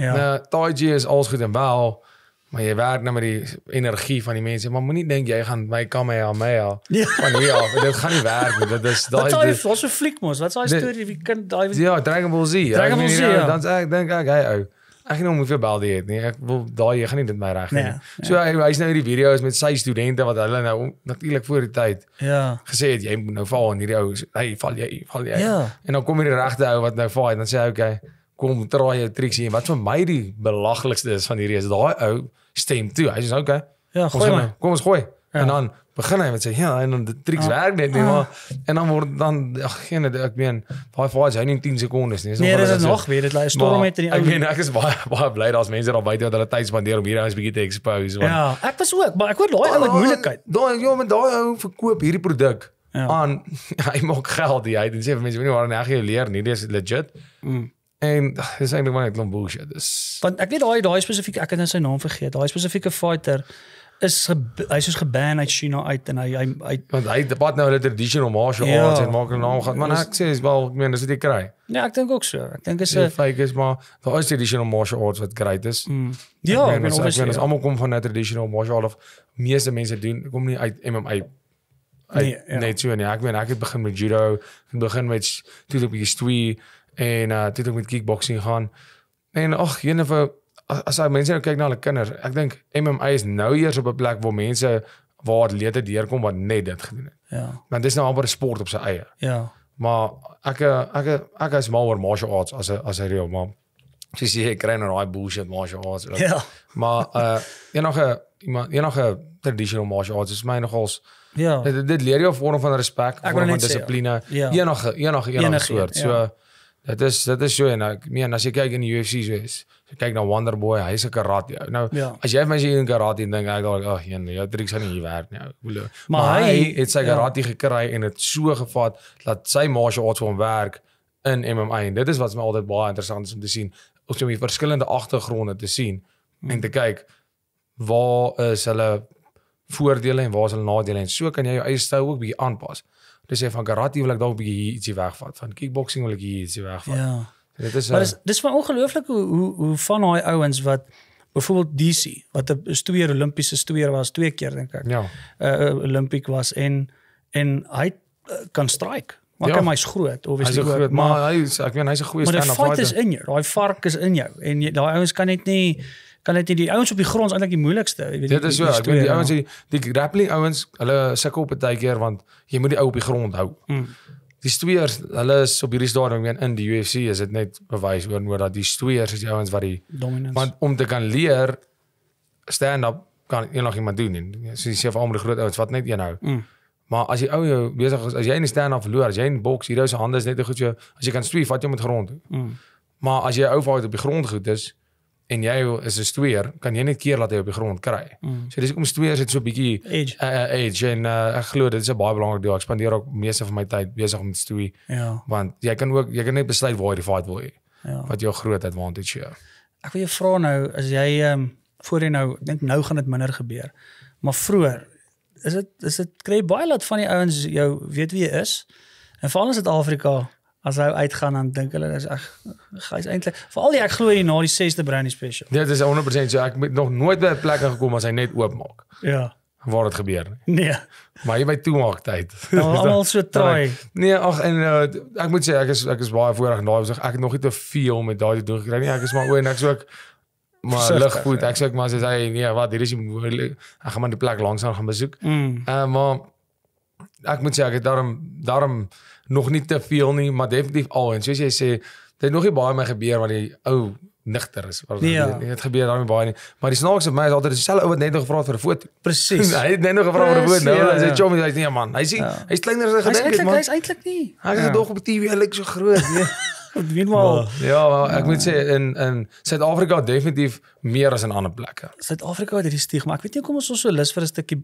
ja. Nou tai chi is alles goed en wel, maar jy werk net nou met die energie van die mense. Maar moenie dink jy gaan my kan my help my help. Want ja, dit gaan nie werk nie. Dit is daai Dit is so 'n fliek mos. Wat is daai storie wie kan daai Ja, Dragon Ball Z. Dragon Ball Z. Nou, ja. Dan sê ek dink ek hy ou. Oh ek gaan nie nou om hoeveel belde jy het nie. Ek wil daai jy gaan nie dit my reg nee, nie. Ja, ja. So ja. hy hy's nou hierdie video's met sy studente wat hulle nou natuurlik voor die tyd ja gesê het jy moet nou val aan hierdie ou. Hy val jy val jy. Ja. En dan kom hierdie regte ou wat nou val en dan sê hy okay, kom draai jou triks hier. Wat vir my die belaglikste is van hierdie is daai ou stem toe. Hy sê okay. Ja, kom ons gooi. Nou, kom ons gooi. Ja. En dan begin hy met sê ja en dan die triks oh. werk net nie ah. maar en dan word dan ag geen ek meen hy fahre hy net 10 sekondes nie nee, so nee, is dit nog weer dit lyk storm met die ek meen ek is baie baie bly daar's mense daar buite wat hulle tyd spandeer om hier eens bietjie te expose want ja ek was ook maar ek word daai eintlik ah, moeilikheid daai jong ja, met daai ou verkoop hierdie produk ja. aan ja. hy maak geld jy dit sê vir mense wanneer hy nou leer nie dis legit mm. En dis eintlik maar net 'n bullshit. Dis Want ek weet daai daai spesifieke ek het nou sy naam vergeet. Daai spesifieke fighter is hy's soos geban uit China uit en hy hy hy want hy wat nou hulle tradition om martial yeah, ja. arts en maak 'n naam gehad. Maar ek sê is wel ek meen dis dit jy kry. Ja, ek dink ook so. Ek dink is 'n fake is maar daar is tradition om martial arts wat great is. Mm. Ja, ek meen ons ja. is almal kom van 'n tradition om martial of meeste mense doen kom nie uit MMA Nee, ja. nee, toe en ja, ek meen ek het begin met judo, in begin met toe op die stoei en uh toe met kickboxing gaan. En ag, een of 'n as as al mense nou kyk na hulle kinders, ek dink MMA is nou eers op 'n plek waar mense waar atlete deurkom wat net dit gedoen het. Ja. Want dit is nou amper 'n sport op sy eie. Ja. Maar ek ek ek as maar oor martial arts as a, as hy reg maar sy sê hy kry nou daai bullshit martial arts. Ja. Maar uh jy nog 'n iemand jy nog 'n traditional martial arts is my nogals Ja. Dit, dit leer jou 'n vorm van respek, 'n vorm van dissipline. Ja. Enige enige enige soort. Ja. So Dit is dit is so en ek meen as jy kyk in die UFC so is so kyk na Wonderboy, hy's 'n karate. Nou ja. as jy vir my sê in karate dink ek dalk ag, een jy het niks aan hier werk nie. Maar, maar hy, hy het sy ja. karate ja. gekry en dit so gevat dat sy martial arts vir hom werk in MMA en dit is wat my altyd baie interessant is om te sien of jy met verskillende agtergronde te sien hmm. en te kyk waar is hulle voordele en waar is hulle nadele en so kan jy jou eie styl ook bietjie aanpas. Dis jy van karate wil ek dalk 'n bietjie hier ietsie wegvat. Van kickboxing wil ek hier ietsie wegvat. Ja. Dit is Maar dis dis van ongelooflik hoe hoe hoe van daai ouens wat byvoorbeeld DC wat 'n twee Olimpiese stoer was twee keer dink ek. Ja. 'n eh, uh, eh, Olimpiek was en en hy uh, kan strike. Maar ja. hy's groot, obviously. Hy's groot, maar, maar hy's ek meen hy's 'n goeie stand-up fighter. Maar die fight is in jou. Daai vark is in jou en daai ouens kan net nie kan dit nie die ouens op die grond eintlik die moeilikste, jy weet. Dit is so, ek weet die ouens ja. die die grappling ouens, hulle sukkel baie keer want jy moet die ou op die grond hou. Mm. Die stoeiers, hulle is op hierdie stadium weer in die UFC, is dit net bewys oor nou dat die stoeiers is die ouens wat die dominance. Want om te kan leer stand up kan enige iemand doen. So jy sê vir almal die groot ouens wat net een hou. Hmm. Maar as jy ou jou besig is, as jy in die stand af verloor, as jy in boks hierdie se hande is net te goed jou, as jy kan swief wat jy met grond. Mm. Maar as jy ou vaart op die grond goed is, en jy is 'n stoer, kan jy net keer laat hy op die grond kry. Mm. So dis kom stoers het so 'n bietjie age. Uh, age en uh, ek glo dit is 'n baie belangrike deel. Ek spandeer ook meeste van my tyd besig om te stoei. Ja. Want jy kan ook jy kan net besluit waar jy die fight wil hê. Ja. Wat jou groot advantage is. Ek wil jou vra nou as jy ehm um, voorheen nou dink nou gaan dit minder gebeur. Maar vroeër is dit is dit kry baie laat van die ouens jou weet wie jy is. En veral in Suid-Afrika as hy uitgaan dan dink hulle dis ag gys eintlik veral ek glo hy na die 6de brandy special. Dit is 100% so ek het nog nooit by 'n plek gekom as hy net oop maak. Ja. Waar dit gebeur nie. Nee. Maar jy by toemaak tyd. Nou, almal so traai. Nee, ag en uh, ek moet sê ek is ek is baie voorreg daai sê ek het nog nie te veel met daai te doen gekry nie. Ek is maar o en ja. ek sê ook maar lig goed. Ek sê ek maar sê hy nee, wat hier is die ek gaan maar die plek langsaan gaan besoek. Mm. Uh, maar ek moet sê ek het daarom daarom nog nie te veel nie, maar definitief al oh, en soos jy sê, dit het nog nie baie my gebeur wat die ou nigter is. Wat nee, dit ja. het gebeur daarmee baie nie. Maar die snaaks op my is altyd dieselfde ou wat net nog gevra het vir 'n foto. Presies. hy het net nog gevra vir 'n foto. Nou is dit jom hy's nie 'n man. Hy's ja. hy's kleiner as hy gedink het man. Hy's eintlik nie. Hy is ja. dog op TV eintlik so groot. Nee. Minimaal. Ja, maar ek moet sê in in Suid-Afrika definitief meer as in ander plekke. Suid-Afrika het hierdie stigma. Ek weet nie hoekom ons ons so lus vir 'n stukkie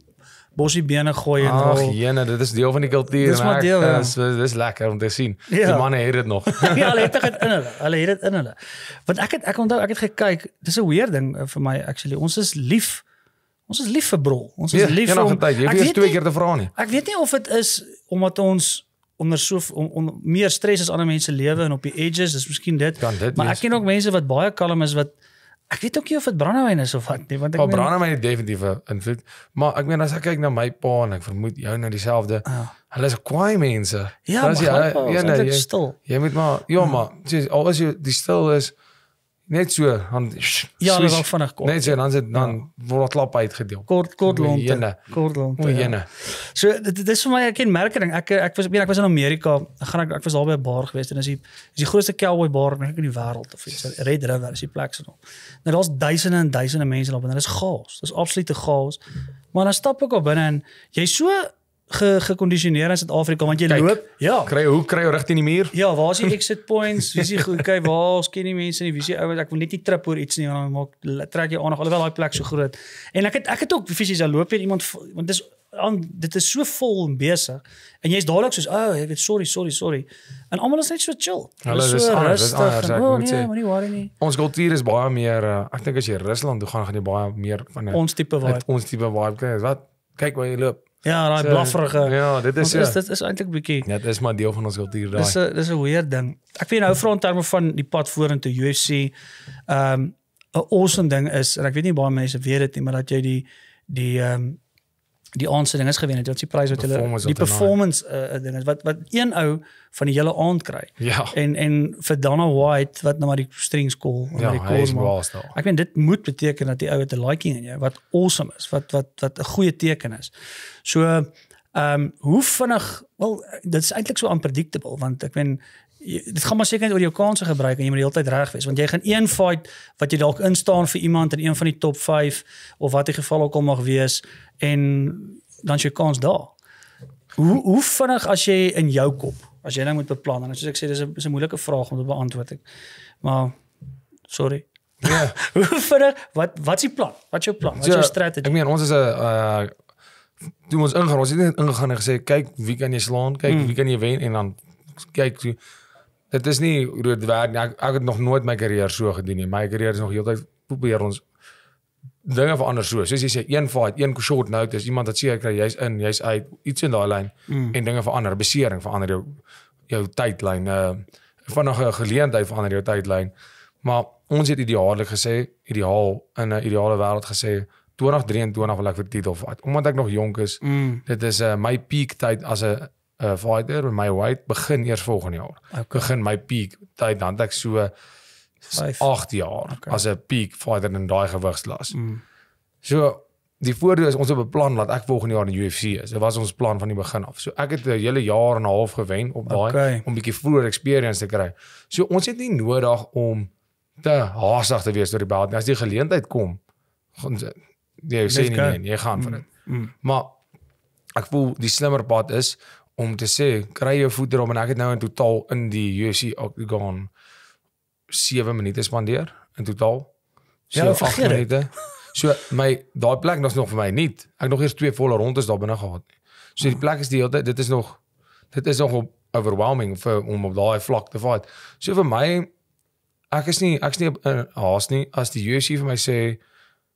bosie bene gooi en al. Ja, dit is deel van die kultuur. Dis maar deel. Ja. Eh, dis dis lekker om te sien. Ja. Die manne het dit nog. ja, hulle het dit in hulle. Hulle het dit in hulle. Want ek het ek onthou ek het gekyk. Dis 'n weird ding eh, vir my actually. Ons is lief. Ons is lief vir bro. Ons is ja, lief vir ja, hom. Ek weet nie twee keer te vra nie. Ek weet nie of dit is omdat ons onder so om, om meer stres as ander mense lewe en op die edges is miskien dit. dit maar ek ken ook mense wat baie kalm is wat Ek weet ook nie of dit brandewyn is of wat nie, want ek meen brandewyn het definitief 'n invloed, maar ek meen as ek kyk na my pa en ek vermoed jou nou dieselfde. Oh. Hulle is kwaai mense. Ja, maar ja, nee, jy, jy, jy, jy, jy, jy moet maar, ja, maar, jy, ja. al is jy die stil is, Net so, dan Ja, dan gaan vinnig kort. Net so, dan sit dan ja. word dit lap uitgedeel. Kort kort lonte. Kort lonte. Ja. Ja. So dit, dit is vir my 'n klein merkering. Ek ek was ek was in Amerika, gaan ek ek was daar by 'n bar gewees en is die is die grootste cowboy bar in die wêreld of iets. Red River is die plek se naam. Nou daar's duisende en duisende mense daar binne. Dit is chaos. Dit is absolute chaos. Maar dan stap ek op binne en jy's so ge gekondisioneer in Suid-Afrika want jy Kijk, loop ja kry hoe kry jy reg teen die muur ja waar is die exit points wie sien goed kyk waar ons ken die mense in die visie ou ek wil net nie trip oor iets nie want maak trek jy aandag alhoewel daai plek so groot en ek het ek het ook fisies daar loop weer iemand want dis on, dit is so vol en besig en jy's dadelik soos o oh, ek weet sorry sorry sorry en almal is net so chill Hallo, so dis rustig dis anders, en, oh, ek moet nee, sê nie, nie. ons kultuur is baie meer uh, ek dink as jy Rusland toe gaan gaan jy baie meer van ons tipe vibe ons tipe vibe kyk wat kyk waar jy loop Ja, daai so, blafferige. Ja, dit is is ja. dit is eintlik bietjie. Ja, dit is maar deel van ons kultuur daai. Dis 'n dis 'n weird ding. Ek weet nou vra in terme van die pad vorentoe UFC. Ehm um, 'n awesome ding is en ek weet nie baie mense weet dit nie, maar dat jy die die ehm um, die aand se ding is gewen het wat se prys wat hulle die performance uh, eh, eh, ding is wat wat een ou van die hele aand kry ja. en en vir Dana White wat nou maar die strings call en ja, die calls maar ek meen dit moet beteken dat die ou het 'n liking in jou wat awesome is wat wat wat 'n goeie teken is so ehm um, hoe vinnig wel dit is eintlik so unpredictable want ek meen dit gaan maar seker net oor jou kansse gebruik en jy moet die hele tyd reg wees want jy gaan een fight wat jy dalk instaan vir iemand in een van die top 5 of wat die geval ook al mag wees en dan jy kans daar. Hoe hoe vinnig as jy in jou kop as jy ding nou moet beplan en soos ek sê dis 'n dis 'n moeilike vraag om te beantwoord ek. Maar sorry. Ja. Yeah. hoe vinnig wat wat's die plan? Wat's jou plan? Wat's jou ja, strategie? Ek meen ons is 'n uh eh, ons ingaan ons het ingegaan en gesê kyk wie kan jy slaan? Kyk hmm. wie kan jy wen en dan kyk so, dit is nie rood werk nie. Ek, ek het nog nooit my karier so gedoen nie. My karier is nog heeltyd probeer ons dinge verander so. Soos jy sê een fight, een short note, dis iemand wat sê jy kry jy's in, jy's uit, iets in daai lyn mm. en dinge verander. Besering verander jou jou tydlyn. Uh van nog 'n geleentheid verander jou tydlyn. Maar ons het ideaallik gesê, ideaal in 'n ideale wêreld gesê 2023 wil ek vir titel vat. Omdat ek nog jonk is, mm. dit is uh, my peak tyd as 'n uh fighter en my weight begin eers volgende jaar. Okay. Begin my peak tyd dan ek so 8 jaar okay. as 'n peak fighter in daai gewigslas. Mm. So die voordeel is ons het beplan dat ek volgende jaar in die UFC is. Dit was ons plan van die begin af. So ek het 'n hele jaar en 'n half gewen op daai okay. om 'n bietjie vroeër experience te kry. So ons het nie nodig om te haastig te wees oor die belt. As die geleentheid kom, gaan jy sien nie, nee, jy gaan vir mm. dit. Mm. Mm. Maar ek voel die slimmer pad is om te sê kry jou voet erop en ek het nou in totaal in die UFC octagon 7 minute spandeer in totaal. Ja, so ja, vergeet dit. So my daai plek was nog vir my nie. Ek nog eers twee volle rondes daar binne gehad. So die plek is die hele dit is nog dit is nog overwhelming vir om op daai vlak te vaat. So vir my ek is nie ek is nie eh, haas nie as die UFC vir my sê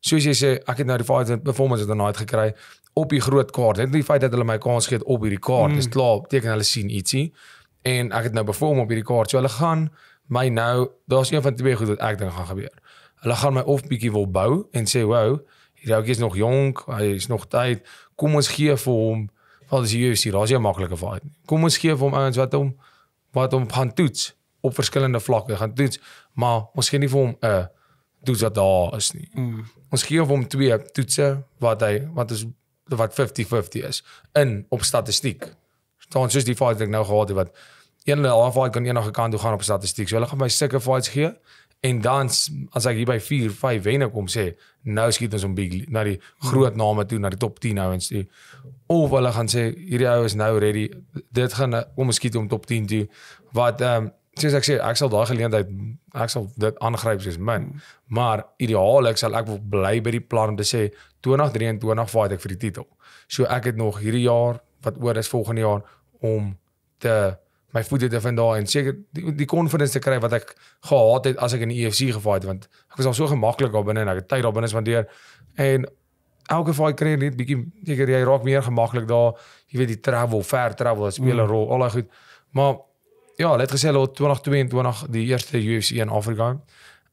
soos jy sê ek het nou die fight performance het dan nooit gekry op die groot kaart. Net die feit dat hulle my kans gee op hierdie kaart mm. is hmm. klaar beteken hulle sien ietsie. En ek het nou perform op hierdie kaart. So hulle gaan my nou, daar's een van twee goed wat ek dink gaan gebeur. Hulle gaan my of bietjie wil bou en sê, "Wow, hierdie ouetjie is nog jonk, hy is nog tyd. Kom ons gee vir hom wat is hier, hier is 'n maklike fight. Kom ons gee vir hom ouens wat hom wat hom gaan toets op verskillende vlakke gaan toets, maar ons gee nie vir hom 'n uh, toets wat daar is nie. Mm. Ons gee vir hom twee toetse wat hy wat is wat 50-50 is in op statistiek. Staan soos die fight wat ek nou gehad het wat een hulle half fight kan enige kant toe gaan op statistiek. So hulle gaan my sulke fights gee en dan as ek hier by 4, 5 wen kom sê nou skiet ons om big na die groot name toe na die top 10 nou en sê of hulle gaan sê hierdie ou is nou ready. Dit gaan eh, kom skiet om top 10 toe wat ehm um, soos ek sê, ek sal daai geleentheid ek sal dit aangryp soos min, mm. maar ideaalelik sal ek bly by die plan om te sê 2023 fight ek vir die titel. So ek het nog hierdie jaar wat oor is volgende jaar om te my voete te vind daar en seker die, die confidence te kry wat ek gehad het as ek in die UFC e gefight het want ek was al so gemaklik daar binne en ek het tyd daar binne spandeer en elke fight kry net bietjie jy kry jy raak meer gemaklik daar jy weet die travel, ver travel, speel 'n mm. rol, al daai goed. Maar ja, hulle het gesê hulle het 2022 die eerste UFC in Afrika.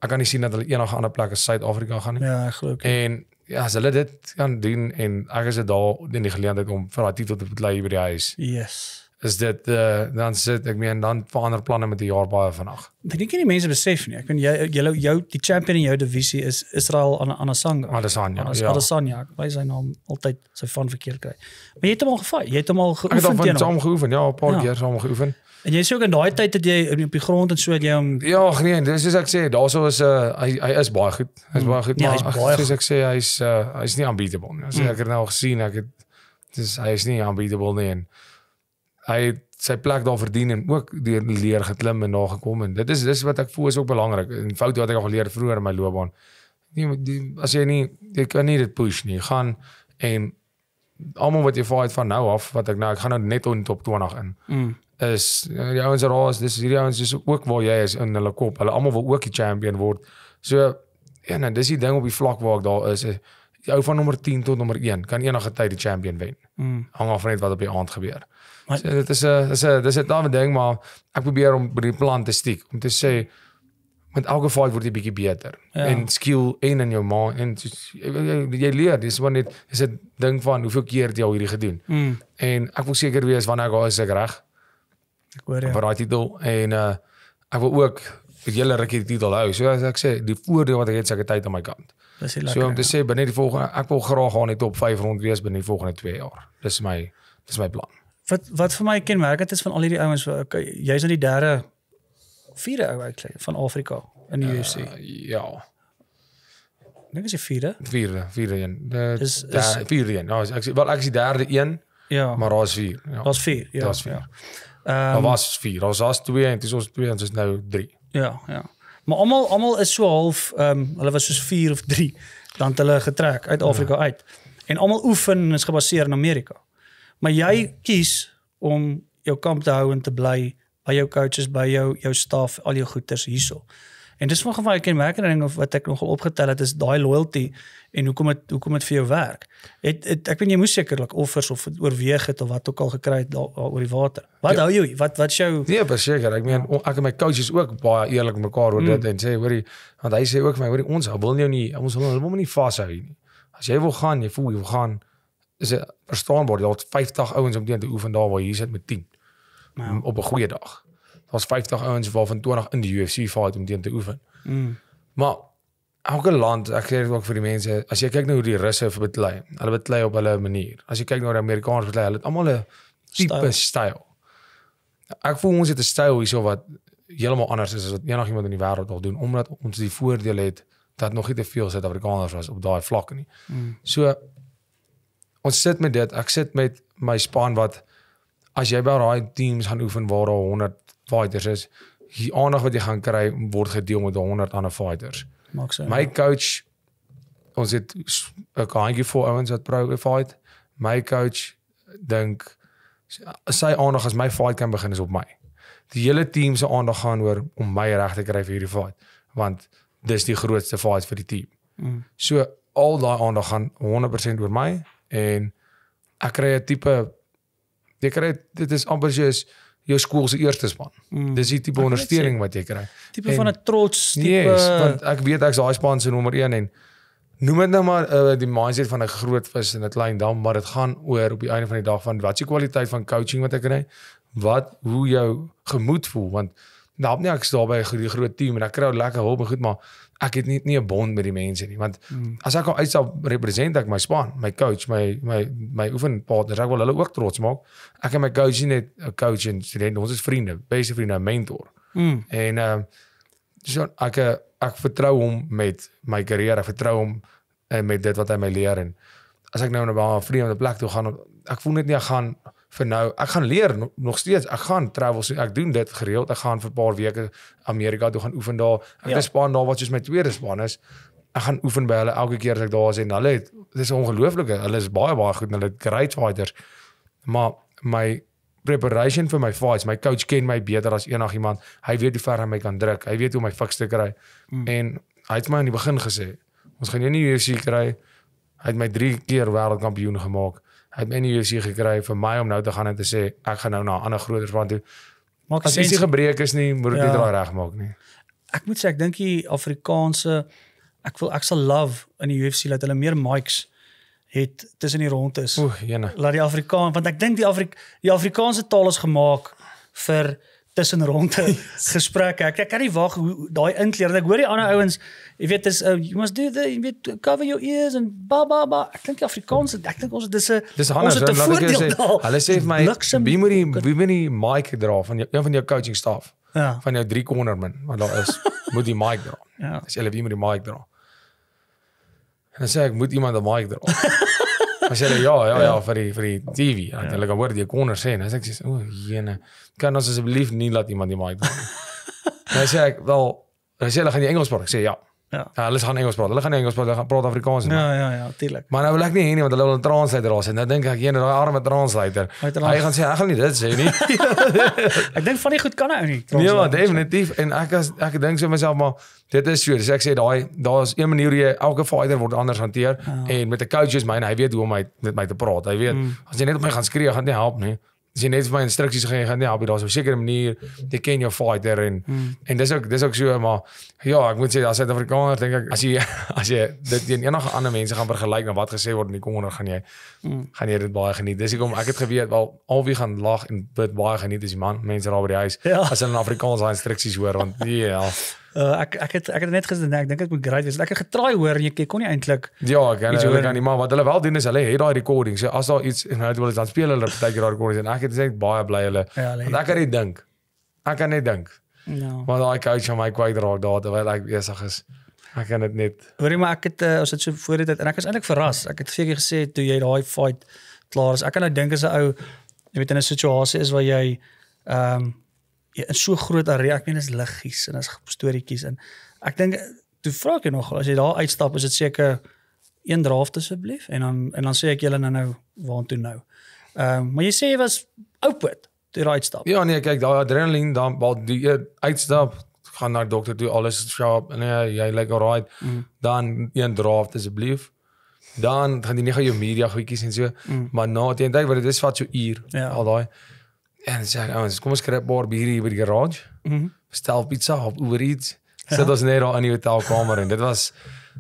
Ek kan nie sien dat hulle enige ander plek as Suid-Afrika gaan nie. Ja, gelukkig. En ja, as hulle dit kan doen en ek is dit er daar in die geleentheid om vir daai titel te bly by die huis. Yes is dit eh uh, dan sit ek meen dan verander planne met die jaar baie vinnig. Ek dink nie mense besef nie. Ek bedoel jy julle jou die champion in jou divisie is Israel aan aan Asanga. Adesanya. Ja. Adesanya. Waar is hy nou altyd sy van verkeer kry. Maar jy het hom al gevaai. Jy het hom al geoefen teen hom. Ek het hom saam geoefen. Ja, 'n paar ja. keer saam geoefen. En jy sê ook in daai tyd het jy op die grond en so het jy hom Ja, nee, dis soos ek sê, daarsoos is 'n uh, eh, hy hy is baie goed. Hy's hmm. baie goed. Ja, maar soos ek sê, hy's uh, hy's nie unbeatable nie. As hmm. ek mm. het nou gesien, ek het dis hy's nie unbeatable nie en hy het sy plek daar verdien en ook deur leer geklim en daar gekom en dit is dis wat ek voel is ook belangrik. 'n Fout wat ek al geleer vroeër in my loopbaan. Nie die, as jy nie jy kan nie dit push nie. Gaan en almal wat jy fight van nou af wat ek nou ek gaan nou net op top 20 in. Mm is eh, die ouens wat raas dis hierdie ouens is ook waar jy is in hulle kop. Hulle almal wil ook die champion word. So ja, nou dis die ding op die vlak waar ek daar is. Eh, jou van nommer 10 tot nommer 1 kan enige tyd die champion wen. Mm. Hang af van net wat op die aand gebeur. Maar, so, dit is 'n dis 'n dis 'n dawe ding maar ek probeer om by die plan te stiek om te sê met elke fight word jy bietjie beter ja. en skill een in jou ma en jy, jy leer dis wat net is 'n ding van hoeveel keer jy al hierdie gedoen. Mm. En ek wil seker wees wanneer ek daar is ek reg. Ek hoor jy. Ja. Maar daai titel en uh ek wil ook vir julle rukkie die titel hou. So as ek sê die voordeel wat ek het, is ek het tyd aan my kant. Dis lekker. So om te sê binne die volgende ek wil graag aan die top 5 rond wees binne die volgende 2 jaar. Dis my dis my plan. Wat wat vir my kenmerkend is van al hierdie ouens, okay, eh, jy's in nou die derde vierde ou eintlik van Afrika in die uh, eh, UFC. Ja. Dink jy vierde? Vierde, vierde een. Dat is is vierde een. Nou, ek sê wel ek is die derde een. Ja. Maar daar's vier. Ja. Daar's vier. Ja. Daar's vier. Ja. Ehm um, Daar was vier. Ons was twee en dis ons twee en dis nou drie. Ja, ja. Maar almal almal is so half ehm um, hulle was soos 4 of 3 dan het hulle getrek uit Afrika ja. uit. En almal oefen is gebaseer in Amerika. Maar jy ja. kies om jou kamp te hou en te bly by jou coaches, by jou jou staf, al jou goeters hierso. Ja. En dis nogal 'n kenmerkende ding of wat ek nogal opgetel het is daai loyalty en hoekom dit hoekom dit vir jou werk. Het, het ek weet jy moes sekerlik offers of oorweeg het of wat ook al gekry het daar da, oor die water. Wat ja. hou jy? Wat wat sjou? Nee, beseker. Ek meen ek en my coach is ook baie eerlik met mekaar oor mm. dit en sê hoorie want hy sê ook vir my hoorie ons wil jou nie ons wil hom nie vashou nie. As jy wil gaan, jy voel jy wil gaan is verstaanbaar. Daar't 50 ouens om teen te oefen daar waar hier sit met 10. Wow. Op 'n goeie dag. Daar's 50 ouens waarvan 20 in die UFC fight om teen te oefen. Mm. Maar elke land, ek sê dit ook vir die mense, as jy kyk na nou hoe die Russe vir betlei, hulle betlei op hulle manier. As jy kyk na nou die Amerikaners betlei, hulle het almal 'n tipe styl. Ek voel ons het 'n styl hierso wat heeltemal anders is as wat enig iemand in die wêreld wil doen omdat ons die voordeel het dat nog nie te veel Suid-Afrikaners was op daai vlak nie. Mm. So ons sit met dit, ek sit met my span wat as jy by daai teams gaan oefen waar daar 100 fighters is die aandag wat jy gaan kry word gedeel met 100 ander fighters. Maak sin. My coach ons het 'n kindjie vir ouens wat pro fight. My coach dink sy aandag as my fight kan begin is op my. Die hele team se aandag gaan oor om my reg te kry vir hierdie fight want dis die grootste fight vir die team. Mm. So al daai aandag gaan 100% oor my en ek kry 'n tipe jy kry dit is amper soos jou skool se eerste span. Mm. Dis die tipe ondersteuning wat jy kry. Tipe en, van 'n trots tipe yes, want ek weet ek's daai span se nommer 1 en noem dit nou maar uh, die mindset van 'n groot vis in 'n klein dam, maar dit gaan oor op die einde van die dag van wat se kwaliteit van coaching wat ek kry. Wat hoe jou gemoed voel want Nou net ek staan by 'n groot team en ek kry lekker hulp en goed maar ek het nie nie 'n bond met die mense nie want mm. as ek al uitstap represent ek my span, my coach, my my my oefenpartners, ek wil hulle ook trots maak. Ek en my coach is net 'n coach en student, ons is vriende, baie vriende, mentor. Mm. En ehm um, so ek ek vertrou hom met my karier, ek vertrou hom eh, met dit wat hy my leer en as ek nou na 'n vreemde plek toe gaan, ek voel net nie ek gaan vir nou. Ek gaan leer nog steeds. Ek gaan travel so ek doen dit gereeld. Ek gaan vir 'n paar weke Amerika toe gaan oefen daar. Ek ja. span daar wat soos my tweede span is. Ek gaan oefen by hulle elke keer as ek daar is en hulle het dis ongelooflik. Hulle is baie baie goed. Hulle great fighters. Maar my preparation vir my fights, my coach ken my beter as enigiemand. Hy weet hoe ver hy my kan druk. Hy weet hoe my fikste kry. Mm. En hy het my aan die begin gesê, ons gaan jou nie hier sien kry. Hy het my 3 keer wêreldkampioen gemaak het menie UFC gekry vir my om nou te gaan en te sê ek gaan nou na 'n ander groter span toe. Maak as dit nie gebreek is nie, moet dit ja. nie daai reg maak nie. Ek moet sê ek dink die Afrikaanse ek wil ek sal love in die UFC dat hulle meer mics het tussen die rondes. Oeg, jene. Laat die Afrikaan want ek dink die Afrika die Afrikaanse taal is gemaak vir tussen ronde gesprekke. Ek ek kan nie wag hoe daai inkleer. Ek hoor die ander ouens, jy weet, is uh, eh, you must do the you weet cover your ears and ba ba ba. Ek dink Afrikaans, ek dink ons dit is 'n dis Hannes, ons het 'n voordeel daar. Hulle sê vir my wie moet die wie moet die mic dra van jou een van jou coaching staff. Ja. Van jou drie corner man wat daar is, moet die mic dra. Ja. Sê hulle wie moet die mic dra. En dan sê ek moet iemand die mic dra. Maar ze zeiden ja, ja, ja, voor die, voor die TV. Ja. En ik hoorde die corner zijn. En ik zei, oeh, jene. Kan alsjeblieft niet laten iemand die mic doen. Hij zei, wel, hij zei, gaan die Engels praten? Ik zei, ja ja. Hulle gaan Engels praat. Hulle gaan Engels praat. Hulle gaan praat Afrikaans. Ja, ja, ja, tuurlik. Maar nou wil ek nie hê nie want hulle wil 'n translator raas en nou dink ek een daai arme translator. Uitlaan. Hy gaan sê ek gaan nie dit sê nie. ek dink van die goed kan hy ou nie. Nee, maar definitief en ek as ek dink so myself maar dit is so. Dis ek sê daai daar's een manier hoe jy elke fighter word anders hanteer ja. en met 'n coach is my en hy weet hoe om hy met my te praat. Hy weet mm. as jy net op my gaan skree, gaan dit nie help nie as jy net vir my instruksies gee, gaan nie help nie. Daar's 'n sekere manier, jy ken jou fighter en mm. en dis ook dis ook so maar ja, ek moet sê as Suid-Afrikaner dink ek as jy as jy dit teen enige ander mense gaan vergelyk met wat gesê word in die komende gaan jy mm. gaan jy dit baie geniet. Dis hoekom ek het geweet wel al wie gaan lag en bid baie geniet as die man mense daar by die huis ja. as hulle in Afrikaans daai instruksies hoor want ja. Yeah. Eh, ek ek het ek het net gesien nee, ek dink dit moet great wees. Ek het getraai hoor en jy kon nie eintlik Ja, ek kan nie kan nie maar wat hulle wel doen is hulle het daai recording. So as daar iets en hulle wil dan speel hulle baie daai recording en ek het gesê baie bly hulle. Ja, Want ek kan nie dink. Ek kan net dink. Ja. Maar daai coach hom hy kwai draai daar terwyl ek besig is. Ek kan dit net. Hoorie maar ek het eh, ons het so voor dit en ek is eintlik verras. Ek het seker gesê toe jy daai fight klaar is. Ek kan nou dink as 'n ou jy weet in 'n situasie is waar jy ehm Ja, in so groot area, ek meen is liggies en is storieetjies en ek dink eh, toe vra ek jou nog as jy daar uitstap is dit seker een draaf asseblief en dan en dan sê ek julle nou nou waartoe nou. Ehm um, maar jy sê jy was output toe jy uitstap. Ja nee, kyk daai adrenaline dan wat die uitstap gaan na dokter toe alles sharp en nee, jy lyk like, alright mm. dan een draaf asseblief. Dan gaan die nie gou jou media goedjies en so mm. maar na die eintlik want dit is wat so uur ja. al daai En dan zeg ik, ouwens, oh, kom eens krijgen hier bij de garage. Mm -hmm. Stel pizza op Uber Eats. Zet ja. ons neer in die hotelkamer. en dit was,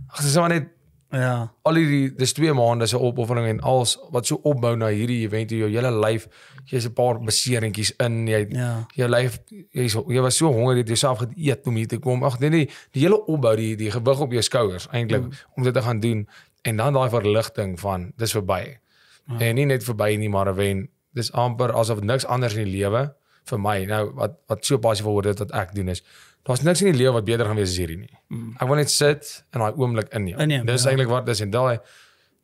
ach, dit is maar net, ja. al die, dus twee maanden, zijn opoffering en alles, wat zo so opbouwt naar hier, je weet, je hele lijf, je is een paar besierinkjes in, je ja. lijf, je was zo so honger, je hebt jezelf geëet om hier te komen. Ach, nee, nee, die hele opbouw, die, die gewicht op je schouders, eigenlijk, mm -hmm. om dit te gaan doen. En dan die verlichting van, dit is voorbij. Ja. En niet net voorbij, niet maar een dis amper asof niks anders in die lewe vir my nou wat wat so basies vir word wat ek doen is daar's niks in die lewe wat beter gaan wees as hierdie nie. Mm. Ek wil net sit en daai oomblik inneem. inneem dis ja. eintlik wat dis en daai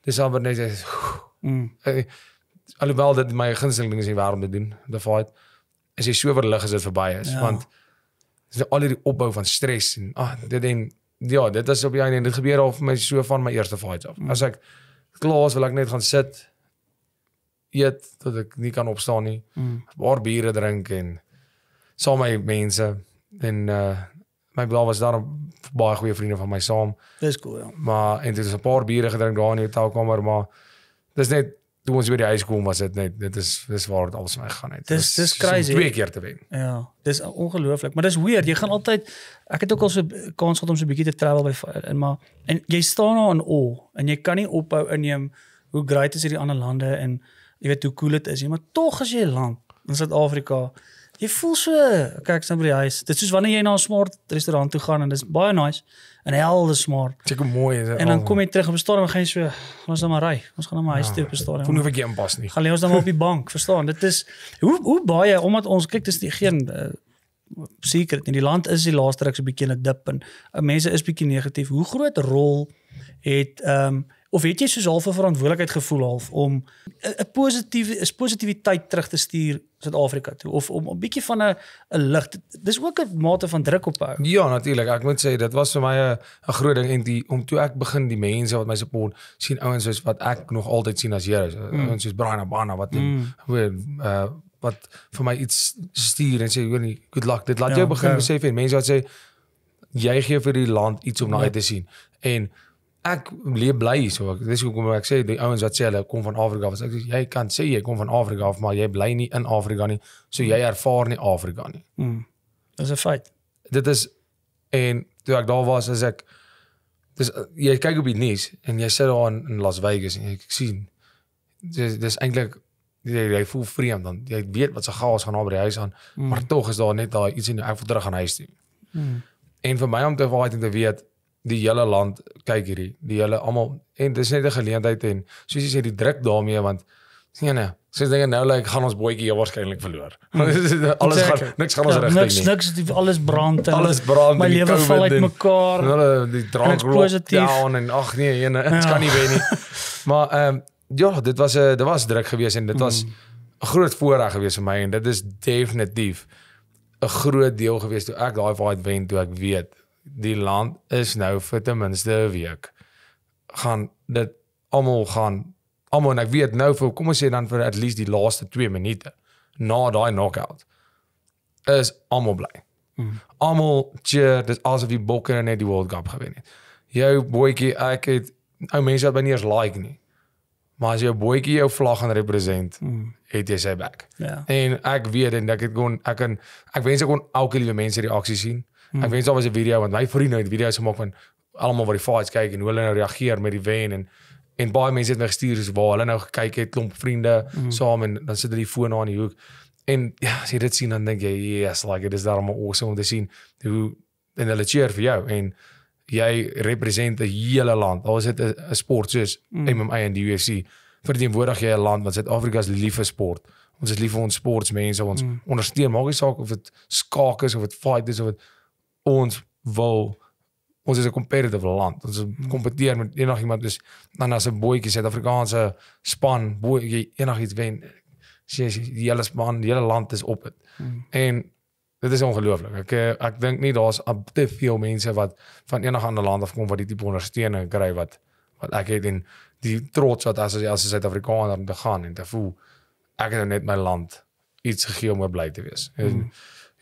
dis amper net sê mm. eh, alhoewel dit my gunsteling ding is in waarom te doen the fight as jy so oorlig as dit verby is ja. want dis nou al hierdie opbou van stres en ag ah, dit en ja dit is op die einde dit gebeur al vir my so van my eerste fights af mm. as ek klaar is wil ek net gaan sit eet tot ek nie kan opstaan nie. Mm. Baar biere drink en saam met mense en uh my blou was daar baie goeie vriende van my saam. Dis cool ja. Maar en dit is 'n paar biere gedrink daar in die hotelkamer, maar dis net toe ons by die huis kom was dit net dit is dis waar dit alles my gaan het. Dis dis crazy. Twee keer te wen. Ja, dis ongelooflik, maar dis weird. Jy gaan altyd ek het ook al so kans gehad om so 'n bietjie te travel by en maar en jy staan daar in al en jy kan nie ophou inneem hoe great is hierdie ander lande en jy weet hoe cool dit is, jy maar tog as jy lank in Suid-Afrika Jy voel so, kyk staan by die huis. Dit is soos wanneer jy na 'n smart restaurant toe gaan en dit is baie nice en helder smart. Dit is ook mooi. Is en dan kom jy terug op die stadium en gaan jy so, ons gaan maar ry. Ons gaan na nou my huis ja, toe op die stadium. Voel nie vir geen pas nie. Gaan lê ons dan maar op die bank, verstaan? Dit is hoe hoe baie omdat ons kyk dis geen uh, secret in die land is die laaste ruk so 'n bietjie 'n dip en uh, mense is bietjie negatief. Hoe groot rol het ehm um, of het jy soos half 'n verantwoordelikheid gevoel half om 'n positiewe is positiwiteit terug te stuur Suid-Afrika toe of om 'n bietjie van 'n 'n lig dis ook 'n mate van druk ophou. Ja, natuurlik. Ek moet sê dit was vir my 'n 'n groot ding en die om toe ek begin die mense wat my support sien ouens soos wat ek nog altyd sien as jare. Mm. Ons soos Brian Abana wat in mm. weet uh wat vir my iets stuur en sê hoor nie good luck. Dit laat ja, jou begin okay. Ja. besef en mense wat sê jy gee vir die land iets om na ja. uit te sien. En ek leef bly hier so. Dis hoekom ek sê die ouens wat sê hulle kom van Afrika af, ek sê jy kan sê jy kom van Afrika af, maar jy bly nie in Afrika nie. So jy ervaar nie Afrika nie. Mm. Dis 'n feit. Dit is en toe ek daar was, as ek dis jy kyk op die nuus en jy sit daar in Las Vegas en jy sien dis dis eintlik jy, jy voel vreemd dan. Jy weet wat se gaas gaan daar by die huis aan, mm. maar tog is daar net daai iets in jou ek wil terug aan huis toe. Mm. En vir my om te waait en te weet die hele land kyk hierdie, die hele almal en dis net 'n geleentheid en soos jy sê die druk daarmee want sien nee, nee, jy sies dinge nou lyk like, gaan ons boetjie hier waarskynlik verloor. Hmm. alles gaan niks gaan ons ja, reg nie. Niks niks alles brand en alles brand my lewe val uitmekaar. Hulle die drank positief down en ag nee ene dit ja. kan nie wees nie. Maar ehm um, ja, dit was 'n dit was druk geweest en dit was 'n mm. groot voorreg geweest vir my en dit is definitief 'n groot deel geweest toe ek daai fight wen toe ek weet die land is nou vir ten minste 'n week gaan dit almal gaan almal en ek weet nou vir kom ons sê dan vir at least die laaste 2 minute na daai knockout is almal bly. Mm. Almal cheer dis asof die bokker net die World Cup gewen het. Jou boetjie ek het ou mense wat baie eens like nie. Maar as jou boetjie jou vlag gaan represent, mm. het jy sy back. Yeah. Ja. En ek weet en ek het gewoon ek kan ek wens ek kon elke liewe mense reaksie sien. Ek weet daar was 'n video want my vriende het video's gemaak van almal wat die fights kyk en hoe hulle nou reageer met die wen en en baie mense het my gestuur soos waar hulle nou gekyk het klomp vriende mm. saam en dan sit hulle die foon aan die hoek. En ja, as jy dit sien dan dink jy, yes, like it is that I'm awesome om te sien hoe en hulle cheer vir jou en jy representeer die hele land. Al is dit 'n sport soos mm. MMA en die UFC verteenwoordig jy 'n land wat Suid-Afrika se liefe sport. Ons is lief vir ons sportmense, ons mm. ondersteun maak nie saak of dit skaak is of dit fight is of dit ons wil ons is 'n competitive land. Ons kompeteer met enigiemand. Dis dan as 'n boetjie Suid-Afrikaanse span boetjie enigiets wen. Sy sy die hele span, die hele land is op dit. Mm. En dit is ongelooflik. Ek eh, ek dink nie daar's te veel mense wat van enige ander land af kom wat die tipe ondersteuning kry wat wat ek het en die trots wat as as 'n Suid-Afrikaner te gaan en te voel ek het nou net my land iets gegee om oor bly te wees. En, mm.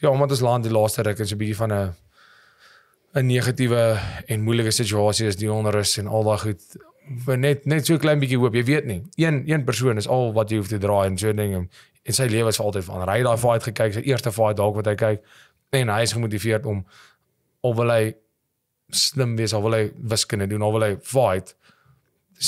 Ja, omdat ons land die laaste ruk is 'n bietjie van 'n 'n negatiewe en moeilike situasie is die onrus en al daai goed net net so klein bietjie hoop jy weet nie een een persoon is al wat jy hoef te draai en so ding en sy lewe is altyd van ry daai fight gekyk sy eerste fight dalk wat hy kyk en hy is gemotiveerd om of wil hy slim wees of wil hy wiskunde doen of wil hy fight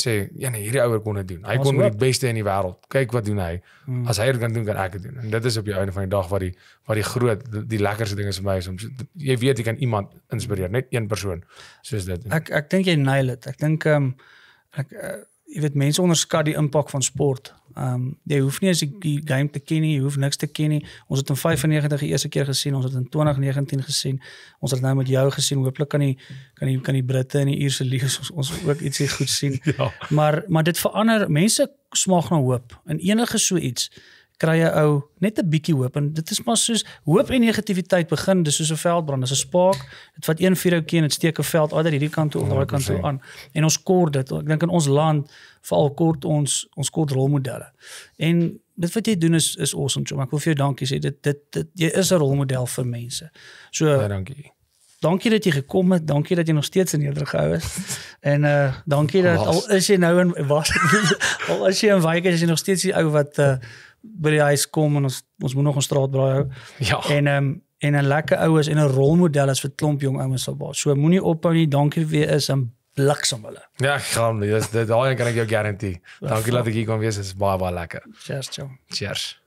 sê ja nee hierdie ouer kon dit doen. Hy kon met die beste in die wêreld. Kyk wat doen hy. Hmm. As hy dit kan doen, kan ek dit doen. En dit is op die einde van die dag wat die wat die groot die lekkerste ding is vir my is om jy weet jy kan iemand inspireer, net een persoon soos dit. Ek ek dink jy nail dit. Ek dink ehm um, ek uh, jy weet mense onderskat die impak van sport. Ehm um, jy hoef nie as ek die game te ken nie, jy hoef niks te ken nie. Ons het in 95 die eerste keer gesien, ons het in 2019 gesien. Ons het nou met jou gesien. Hooplik kan die kan die kan die Britte en die Ierse leeu ons ons ook ietsie goed sien. ja. Maar maar dit verander mense smag na hoop in enige so iets kry jy ou net 'n bietjie hoop en dit is maar soos hoop en negativiteit begin dis soos 'n veldbrand dis 'n spaak dit vat een vuurhoutjie en dit steek 'n veld alder hierdie kant toe of daai kant toe aan en ons kort dit ek dink in ons land veral kort ons ons kort rolmodelle en dit wat jy doen is is awesome Tom ek wil vir jou dankie sê dit dit, dit jy is 'n rolmodel vir mense so baie ja, dankie Dankie dat jy gekom het. Dankie dat jy nog steeds in Nederland gehou is. En uh dankie dat was. al is jy nou in was al is jy in Wyke is jy nog steeds die ou wat uh by die huis kom en ons ons moet nog 'n straat braai hou. Ja. En ehm um, en 'n lekker oues en 'n rolmodel is vir klomp jong ouens op waar. So moenie ophou nie. Dankie weer is en bliksem hulle. Ja, graam, dis daai kan ek jou garandeer. Dankie dat ek hier kon wees. Dit is baie baie lekker. Cheers, jong. Cheers.